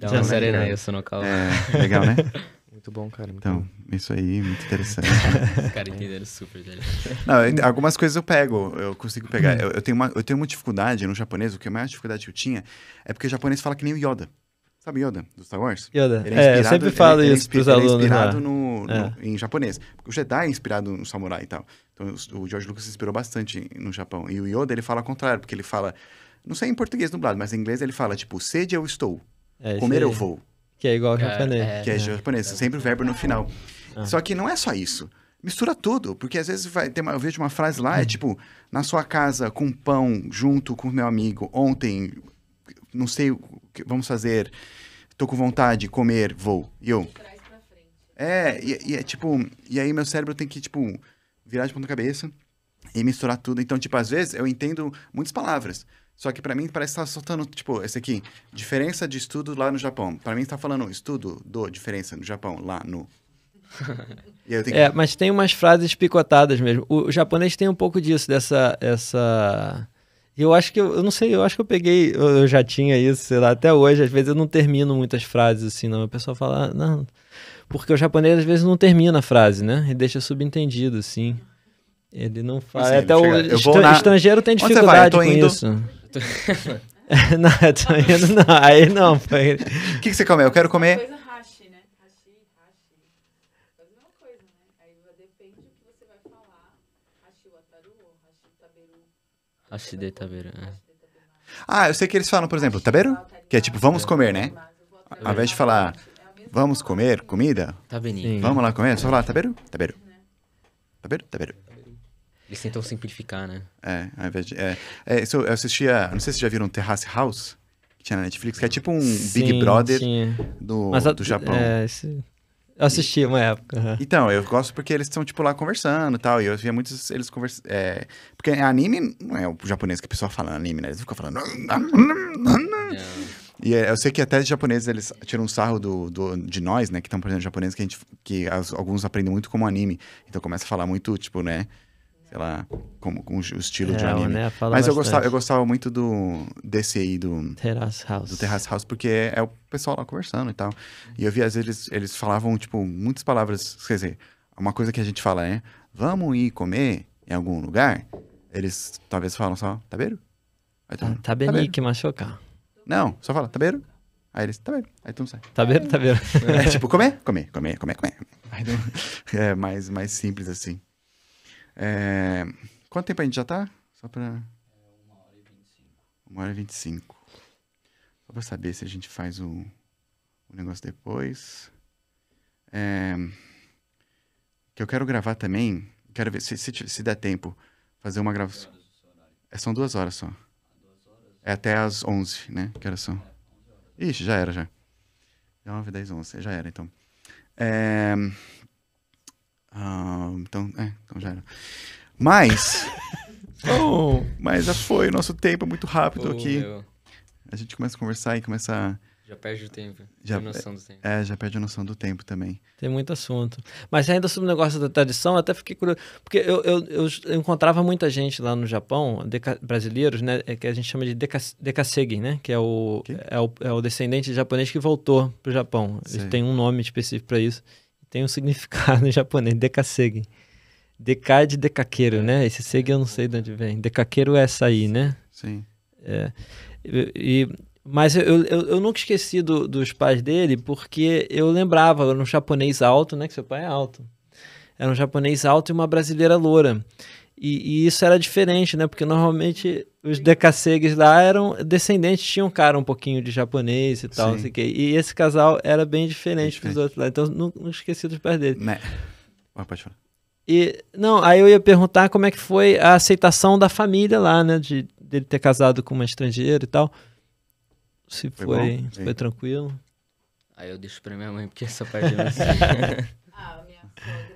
騙されないよ、その顔。えー、legal, né? Muito bom, cara. Muito então, bom. isso aí, muito interessante. Os caras é. entenderam super Não, algumas coisas eu pego, eu consigo pegar. Hum. Eu, eu, tenho uma, eu tenho uma dificuldade no japonês, o que a maior dificuldade que eu tinha é porque o japonês fala que nem o Yoda. Sabe Yoda, do Star Wars? Yoda. Ele é, é eu sempre é falo ele, é isso ele, pros ele alunos. Ele é inspirado né? no, é. em japonês. O Jedi é inspirado no samurai e tal. Então, o George Lucas se inspirou bastante no Japão. E o Yoda, ele fala ao contrário, porque ele fala... Não sei em português dublado, mas em inglês ele fala, tipo, sede eu estou, é, comer eu vou. Que é igual japonês. É, que é, é japonês, sempre o verbo no final. Ah. Só que não é só isso. Mistura tudo, porque às vezes vai ter uma, eu vejo uma frase lá, é hum. tipo, na sua casa com pão junto com meu amigo, ontem, não sei o que vamos fazer, tô com vontade de comer, vou. E eu. É, e, e é tipo, e aí meu cérebro tem que, tipo, virar de ponta cabeça e misturar tudo. Então, tipo, às vezes eu entendo muitas palavras. Só que para mim parece que tá soltando, tipo, esse aqui, diferença de estudo lá no Japão. Para mim está falando estudo do diferença no Japão, lá no. É, mas tem umas frases picotadas mesmo. O, o, japonês tem um pouco disso, dessa. Essa... Eu acho que eu, eu não sei, eu acho que eu peguei, eu, eu, já tinha isso, sei lá, até hoje, às vezes eu não termino muitas frases assim, não. pessoal fala, ah, não. Porque o japonês às vezes não termina a frase, né? e deixa subentendido, assim. Ele não faz. Assim, até o estra na... estrangeiro tem dificuldade com indo... isso. não, eu tô indo, não, aí não, pai. O que, que você come? Eu quero comer. Coisa hash, né? Hashi, hashi. É a mesma coisa, né? Aí depende do que você vai falar. Hashi wataru ou hashi taberu. Hashi de taberu, é. Ah, eu sei que eles falam, por exemplo, taberu? Que é tipo, vamos é. comer, né? Ao invés de falar, é vamos comer comida? Tá Vamos lá comer? Só falar, taberu? Taberu. Né? Taberu? Taberu. Eles tentam simplificar, né? É, ao invés de. É, é, isso, eu assistia. Não sei se vocês já viram Terrace House, que tinha na Netflix, que é tipo um Sim, Big Brother do, Mas a, do Japão. É, esse... Eu assisti uma época. Uhum. Então, eu gosto porque eles estão, tipo, lá conversando e tal. E eu via muitos eles conversando. É... Porque anime não é o japonês que o pessoal fala anime, né? Eles ficam falando. E é, eu sei que até os japoneses eles tiram um sarro do, do, de nós, né? Que estão aprendendo japonês, que, a gente, que as, alguns aprendem muito como anime. Então começa a falar muito, tipo, né? sei lá, como, com o estilo é, de anime. Né? Mas bastante. eu gostava, eu gostava muito do desse aí do Terrace House. Do Terrace House porque é, é, o pessoal lá conversando e tal. E eu vi às vezes eles, eles falavam tipo muitas palavras, quer dizer, uma coisa que a gente fala é, vamos ir comer em algum lugar. Eles talvez falam só, tabeiro? Aí, tá, que machucar. Não, só fala, tabeiro? Aí eles, tabero Aí tu não sai. Tabeiro, tabeiro. É tipo, comer, comer, comer, comer, comer. é mais, mais simples assim. É... Quanto tempo a gente já tá? Só pra. É uma hora e vinte e cinco. Uma hora e vinte e cinco. Só pra saber se a gente faz o, o negócio depois. É... Que eu quero gravar também. Quero ver se, se, se der tempo. Fazer uma gravação. É, são duas horas só. É até às onze, né? Que horas são? Ixi, já era já. Nove, dez, onze, Já era então. É. Ah, então, é, então já era. Mas. oh, mas já foi, nosso tempo é muito rápido oh, aqui. Meu. A gente começa a conversar e começa Já perde o tempo. Já perde a noção do tempo. É, já perde a noção do tempo também. Tem muito assunto. Mas ainda sobre o negócio da tradição, eu até fiquei curioso. Porque eu, eu, eu encontrava muita gente lá no Japão, deca, brasileiros, né? É que a gente chama de deca, dekasegi, né? Que é o, é o, é o descendente japonês que voltou pro Japão. eles têm um nome específico para isso tem um significado em japonês, dekasegi. deca de decaqueiro, né? Esse segi eu não sei de onde vem. Decaqueiro é sair, né? Sim. É. E, e, mas eu, eu, eu, nunca esqueci do, dos pais dele, porque eu lembrava, era um japonês alto, né? Que seu pai é alto. Era um japonês alto e uma brasileira loura. E, e, isso era diferente, né? Porque normalmente os decacegues lá eram descendentes, tinham cara um pouquinho de japonês e tal, o que. E esse casal era bem diferente dos outros lá. Então não, não esqueci dos pés dele. Né? pode falar. E, não, aí eu ia perguntar como é que foi a aceitação da família lá, né? De, dele ter casado com uma estrangeira e tal. Se foi, foi, foi tranquilo. Aí eu deixo pra minha mãe, porque essa parte eu não sei. ah, minha sogra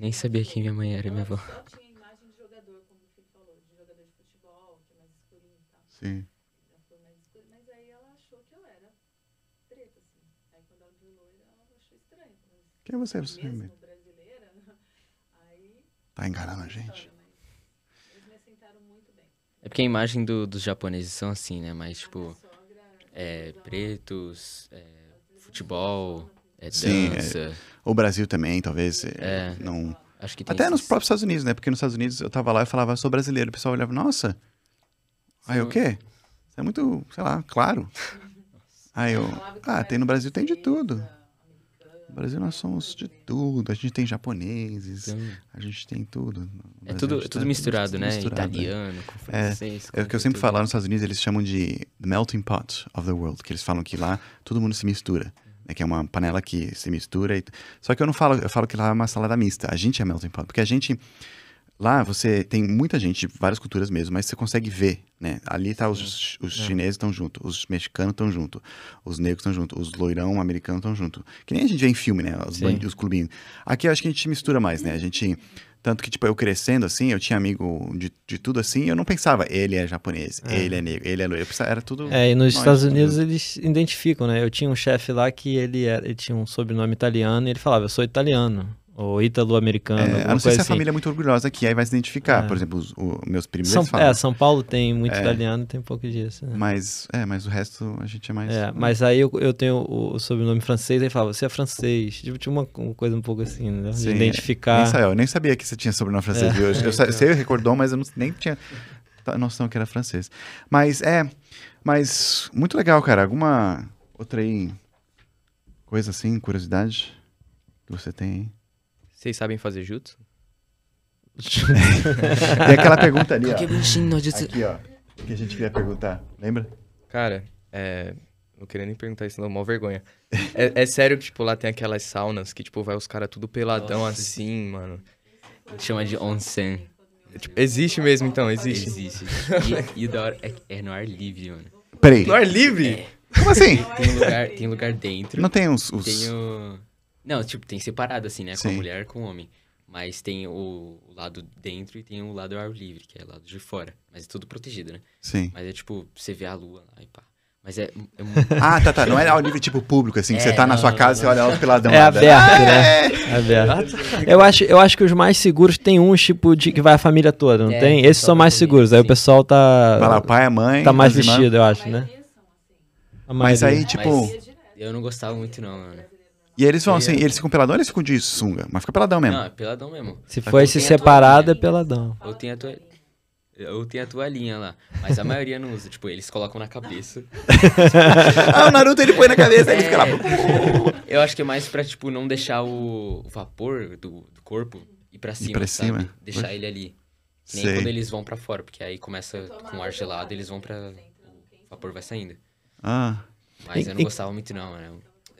Nem sabia quem minha mãe era, minha avó. tinha imagem de jogador, como o falou, de jogador de futebol, que é mais escurinho e tal. Sim. mas aí ela achou que eu era preta, assim. Aí quando ela viu ela achou estranho. Assim, quem você é, você mesmo? É tá enganando a gente? É porque a imagem do, dos japoneses são assim, né? Mas, tipo, é, pretos, é, futebol... É dança. Sim, é, o Brasil também, talvez. É. é. Não... Acho que Até nos próprios Estados Unidos, né? Porque nos Estados Unidos eu tava lá e falava, sou brasileiro. O pessoal olhava, nossa. Aí o quê? é muito, sei lá, claro. Aí eu, ah, tem no Brasil, tem de tudo. No Brasil nós somos de tudo. A gente tem japoneses, a gente tem tudo. É tudo, tudo misturado, né? Misturado, é. Italiano, com é, francês. É, é o que eu sempre tudo. falo, nos Estados Unidos eles chamam de melting pot of the world, que eles falam que lá todo mundo se mistura né, que é uma panela que se mistura. E... Só que eu não falo, eu falo que lá é uma salada mista. A gente é melting pot, porque a gente lá você tem muita gente várias culturas mesmo, mas você consegue ver, né? Ali tá os, os é. chineses estão junto, os mexicanos estão junto, os negros estão junto, os loirão americanos estão junto. Que nem a gente vê em filme, né? Os, band, os clubinhos. Aqui eu acho que a gente mistura mais, né? A gente tanto que, tipo, eu crescendo, assim, eu tinha amigo de, de tudo, assim, eu não pensava, ele é japonês, é. ele é negro, ele é loiro, era tudo... É, e nos nós, Estados Unidos tudo. eles identificam, né? Eu tinha um chefe lá que ele, era, ele tinha um sobrenome italiano e ele falava, eu sou italiano ou ítalo-americano. É, a não ser se a assim. família é muito orgulhosa que aí vai se identificar. É. Por exemplo, os, meus primos São, falam. É, São Paulo tem muito é. italiano, tem pouco disso. Né? Mas, é, mas o resto a gente é mais. É, mas aí eu, eu tenho o, o sobrenome francês, aí falava, você é francês. Tipo, tinha uma, uma coisa um pouco assim, né? Sim, de é. identificar. Nem, eu nem sabia que você tinha sobrenome francês. É. Eu, eu, eu sei, recordou, mas eu não, nem tinha noção que era francês. Mas é. Mas muito legal, cara. Alguma outra aí. Coisa assim, curiosidade que você tem aí? Vocês sabem fazer jutsu? e aquela pergunta ali, ó. Aqui, ó. Que a gente queria perguntar, lembra? Cara, é... Não queria nem perguntar isso, não, mó vergonha. É, é, sério que, tipo, lá tem aquelas saunas que, tipo, vai os caras tudo peladão Nossa. assim, mano. Chama de onsen. Tipo, existe mesmo, então, existe. Existe. E, e da hora é, é, no ar livre, mano. Peraí. No ar livre? É. Como assim? Tem, tem, lugar, tem lugar dentro. Não tem os. Tem o... Não, tipo, tem separado, assim, né? Com a mulher, com o homem. Mas tem o, lado dentro e tem o lado ao ar livre, que é o lado de fora. Mas é tudo protegido, né? Sim. Mas é tipo, você vê a lua lá e pá. Mas é. é muito... ah, tá, tá. Não é ao nível tipo público, assim, que é, você tá na não, sua casa e olha lá pela É né? aberto, né? É. é aberto. Eu acho, eu acho que os mais seguros tem um tipo de que vai a família toda, não é, tem? Esses são mais seguros. Aí o pessoal tá. Vai lá, pai, a mãe. Tá mais vestido, irmãs. eu acho, né? Assim. Mas aí, tipo. Mas eu não gostava muito, não, mano. E aí eles vão assim, é eles ficam peladão ou eles ficam de sunga? Mas fica peladão mesmo. Não, é peladão mesmo. Se for esse separado, é peladão. Eu tenho a tua... Eu tenho a toalhinha lá, mas a maioria não usa. Tipo, eles colocam na cabeça. ah, o Naruto ele põe na cabeça, é... ele fica lá. É. Eu acho que é mais pra, tipo, não deixar o, vapor do, do, corpo ir pra cima, ir pra sabe? Cima. Deixar Ui. ele ali. Nem Sei. quando eles vão pra fora, porque aí começa com ar gelado, eles vão pra... O vapor vai saindo. Ah. Mas eu não gostava muito não, né?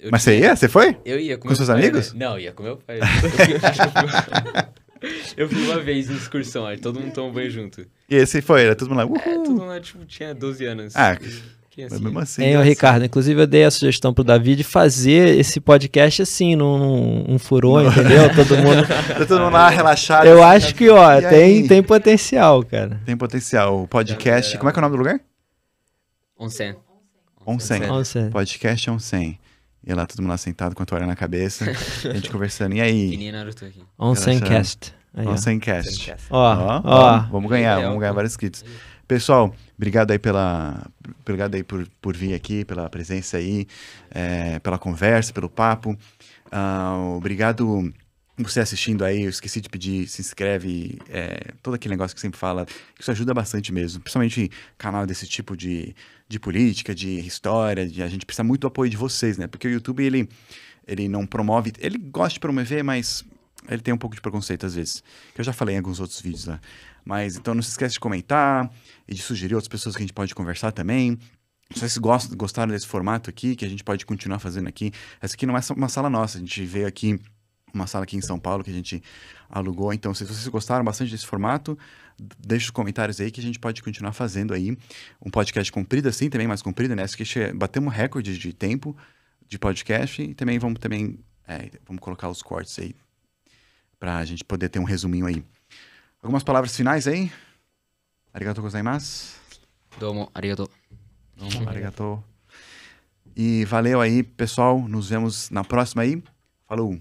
Eu Mas tinha... você ia? Você foi? Eu ia. Com, com seus pai, né? amigos? Né? Não, ia com meu pai. Eu fui, uma vez em excursão, aí todo mundo tomou banho junto. E esse foi, era todo mundo lá. É, Uhul. É, todo mundo lá, tipo, tinha 12 anos. Ah, que assim, mesmo né? assim. Hein, é, né? Ricardo, inclusive eu dei a sugestão pro Davi de fazer esse podcast assim, num, num furô, entendeu? Todo mundo. Tá todo mundo lá relaxado. Eu assim, acho que, ó, tem, tem potencial, cara. Tem potencial. O podcast. Como é que é o nome do lugar? Onsen. Onsen. Onsen. Podcast Onsen. E lá todo mundo lá sentado com a toalha na cabeça, a gente conversando. E aí? Que nem Naruto aqui. Ó, ó. Vamos ganhar, vamos ganhar vários inscritos Pessoal, obrigado aí pela. Obrigado aí por, por vir aqui, pela presença aí, é, pela conversa, pelo papo. Uh, obrigado você tá assistindo aí, eu esqueci de pedir, se inscreve, é, todo aquele negócio que sempre fala. Isso ajuda bastante mesmo, principalmente canal desse tipo de, de política, de história, de, a gente precisa muito do apoio de vocês, né? Porque o YouTube, ele, ele não promove, ele gosta de promover, mas ele tem um pouco de preconceito às vezes, que eu já falei em alguns outros vídeos lá. Né? Mas então não se esquece de comentar e de sugerir outras pessoas que a gente pode conversar também. Se vocês gostam, gostaram desse formato aqui, que a gente pode continuar fazendo aqui. Essa aqui não é uma sala nossa, a gente veio aqui uma sala aqui em São Paulo que a gente alugou. Então, se vocês gostaram bastante desse formato, deixe os comentários aí que a gente pode continuar fazendo aí um podcast comprido assim também, mais comprido, né? Acho que batemos recorde de tempo de podcast e também vamos também é, vamos colocar os cortes aí para a gente poder ter um resuminho aí. Algumas palavras finais aí? Arigato gozaimasu. Domo, arigato. Domo, arigato. E valeu aí, pessoal. Nos vemos na próxima aí. Falou!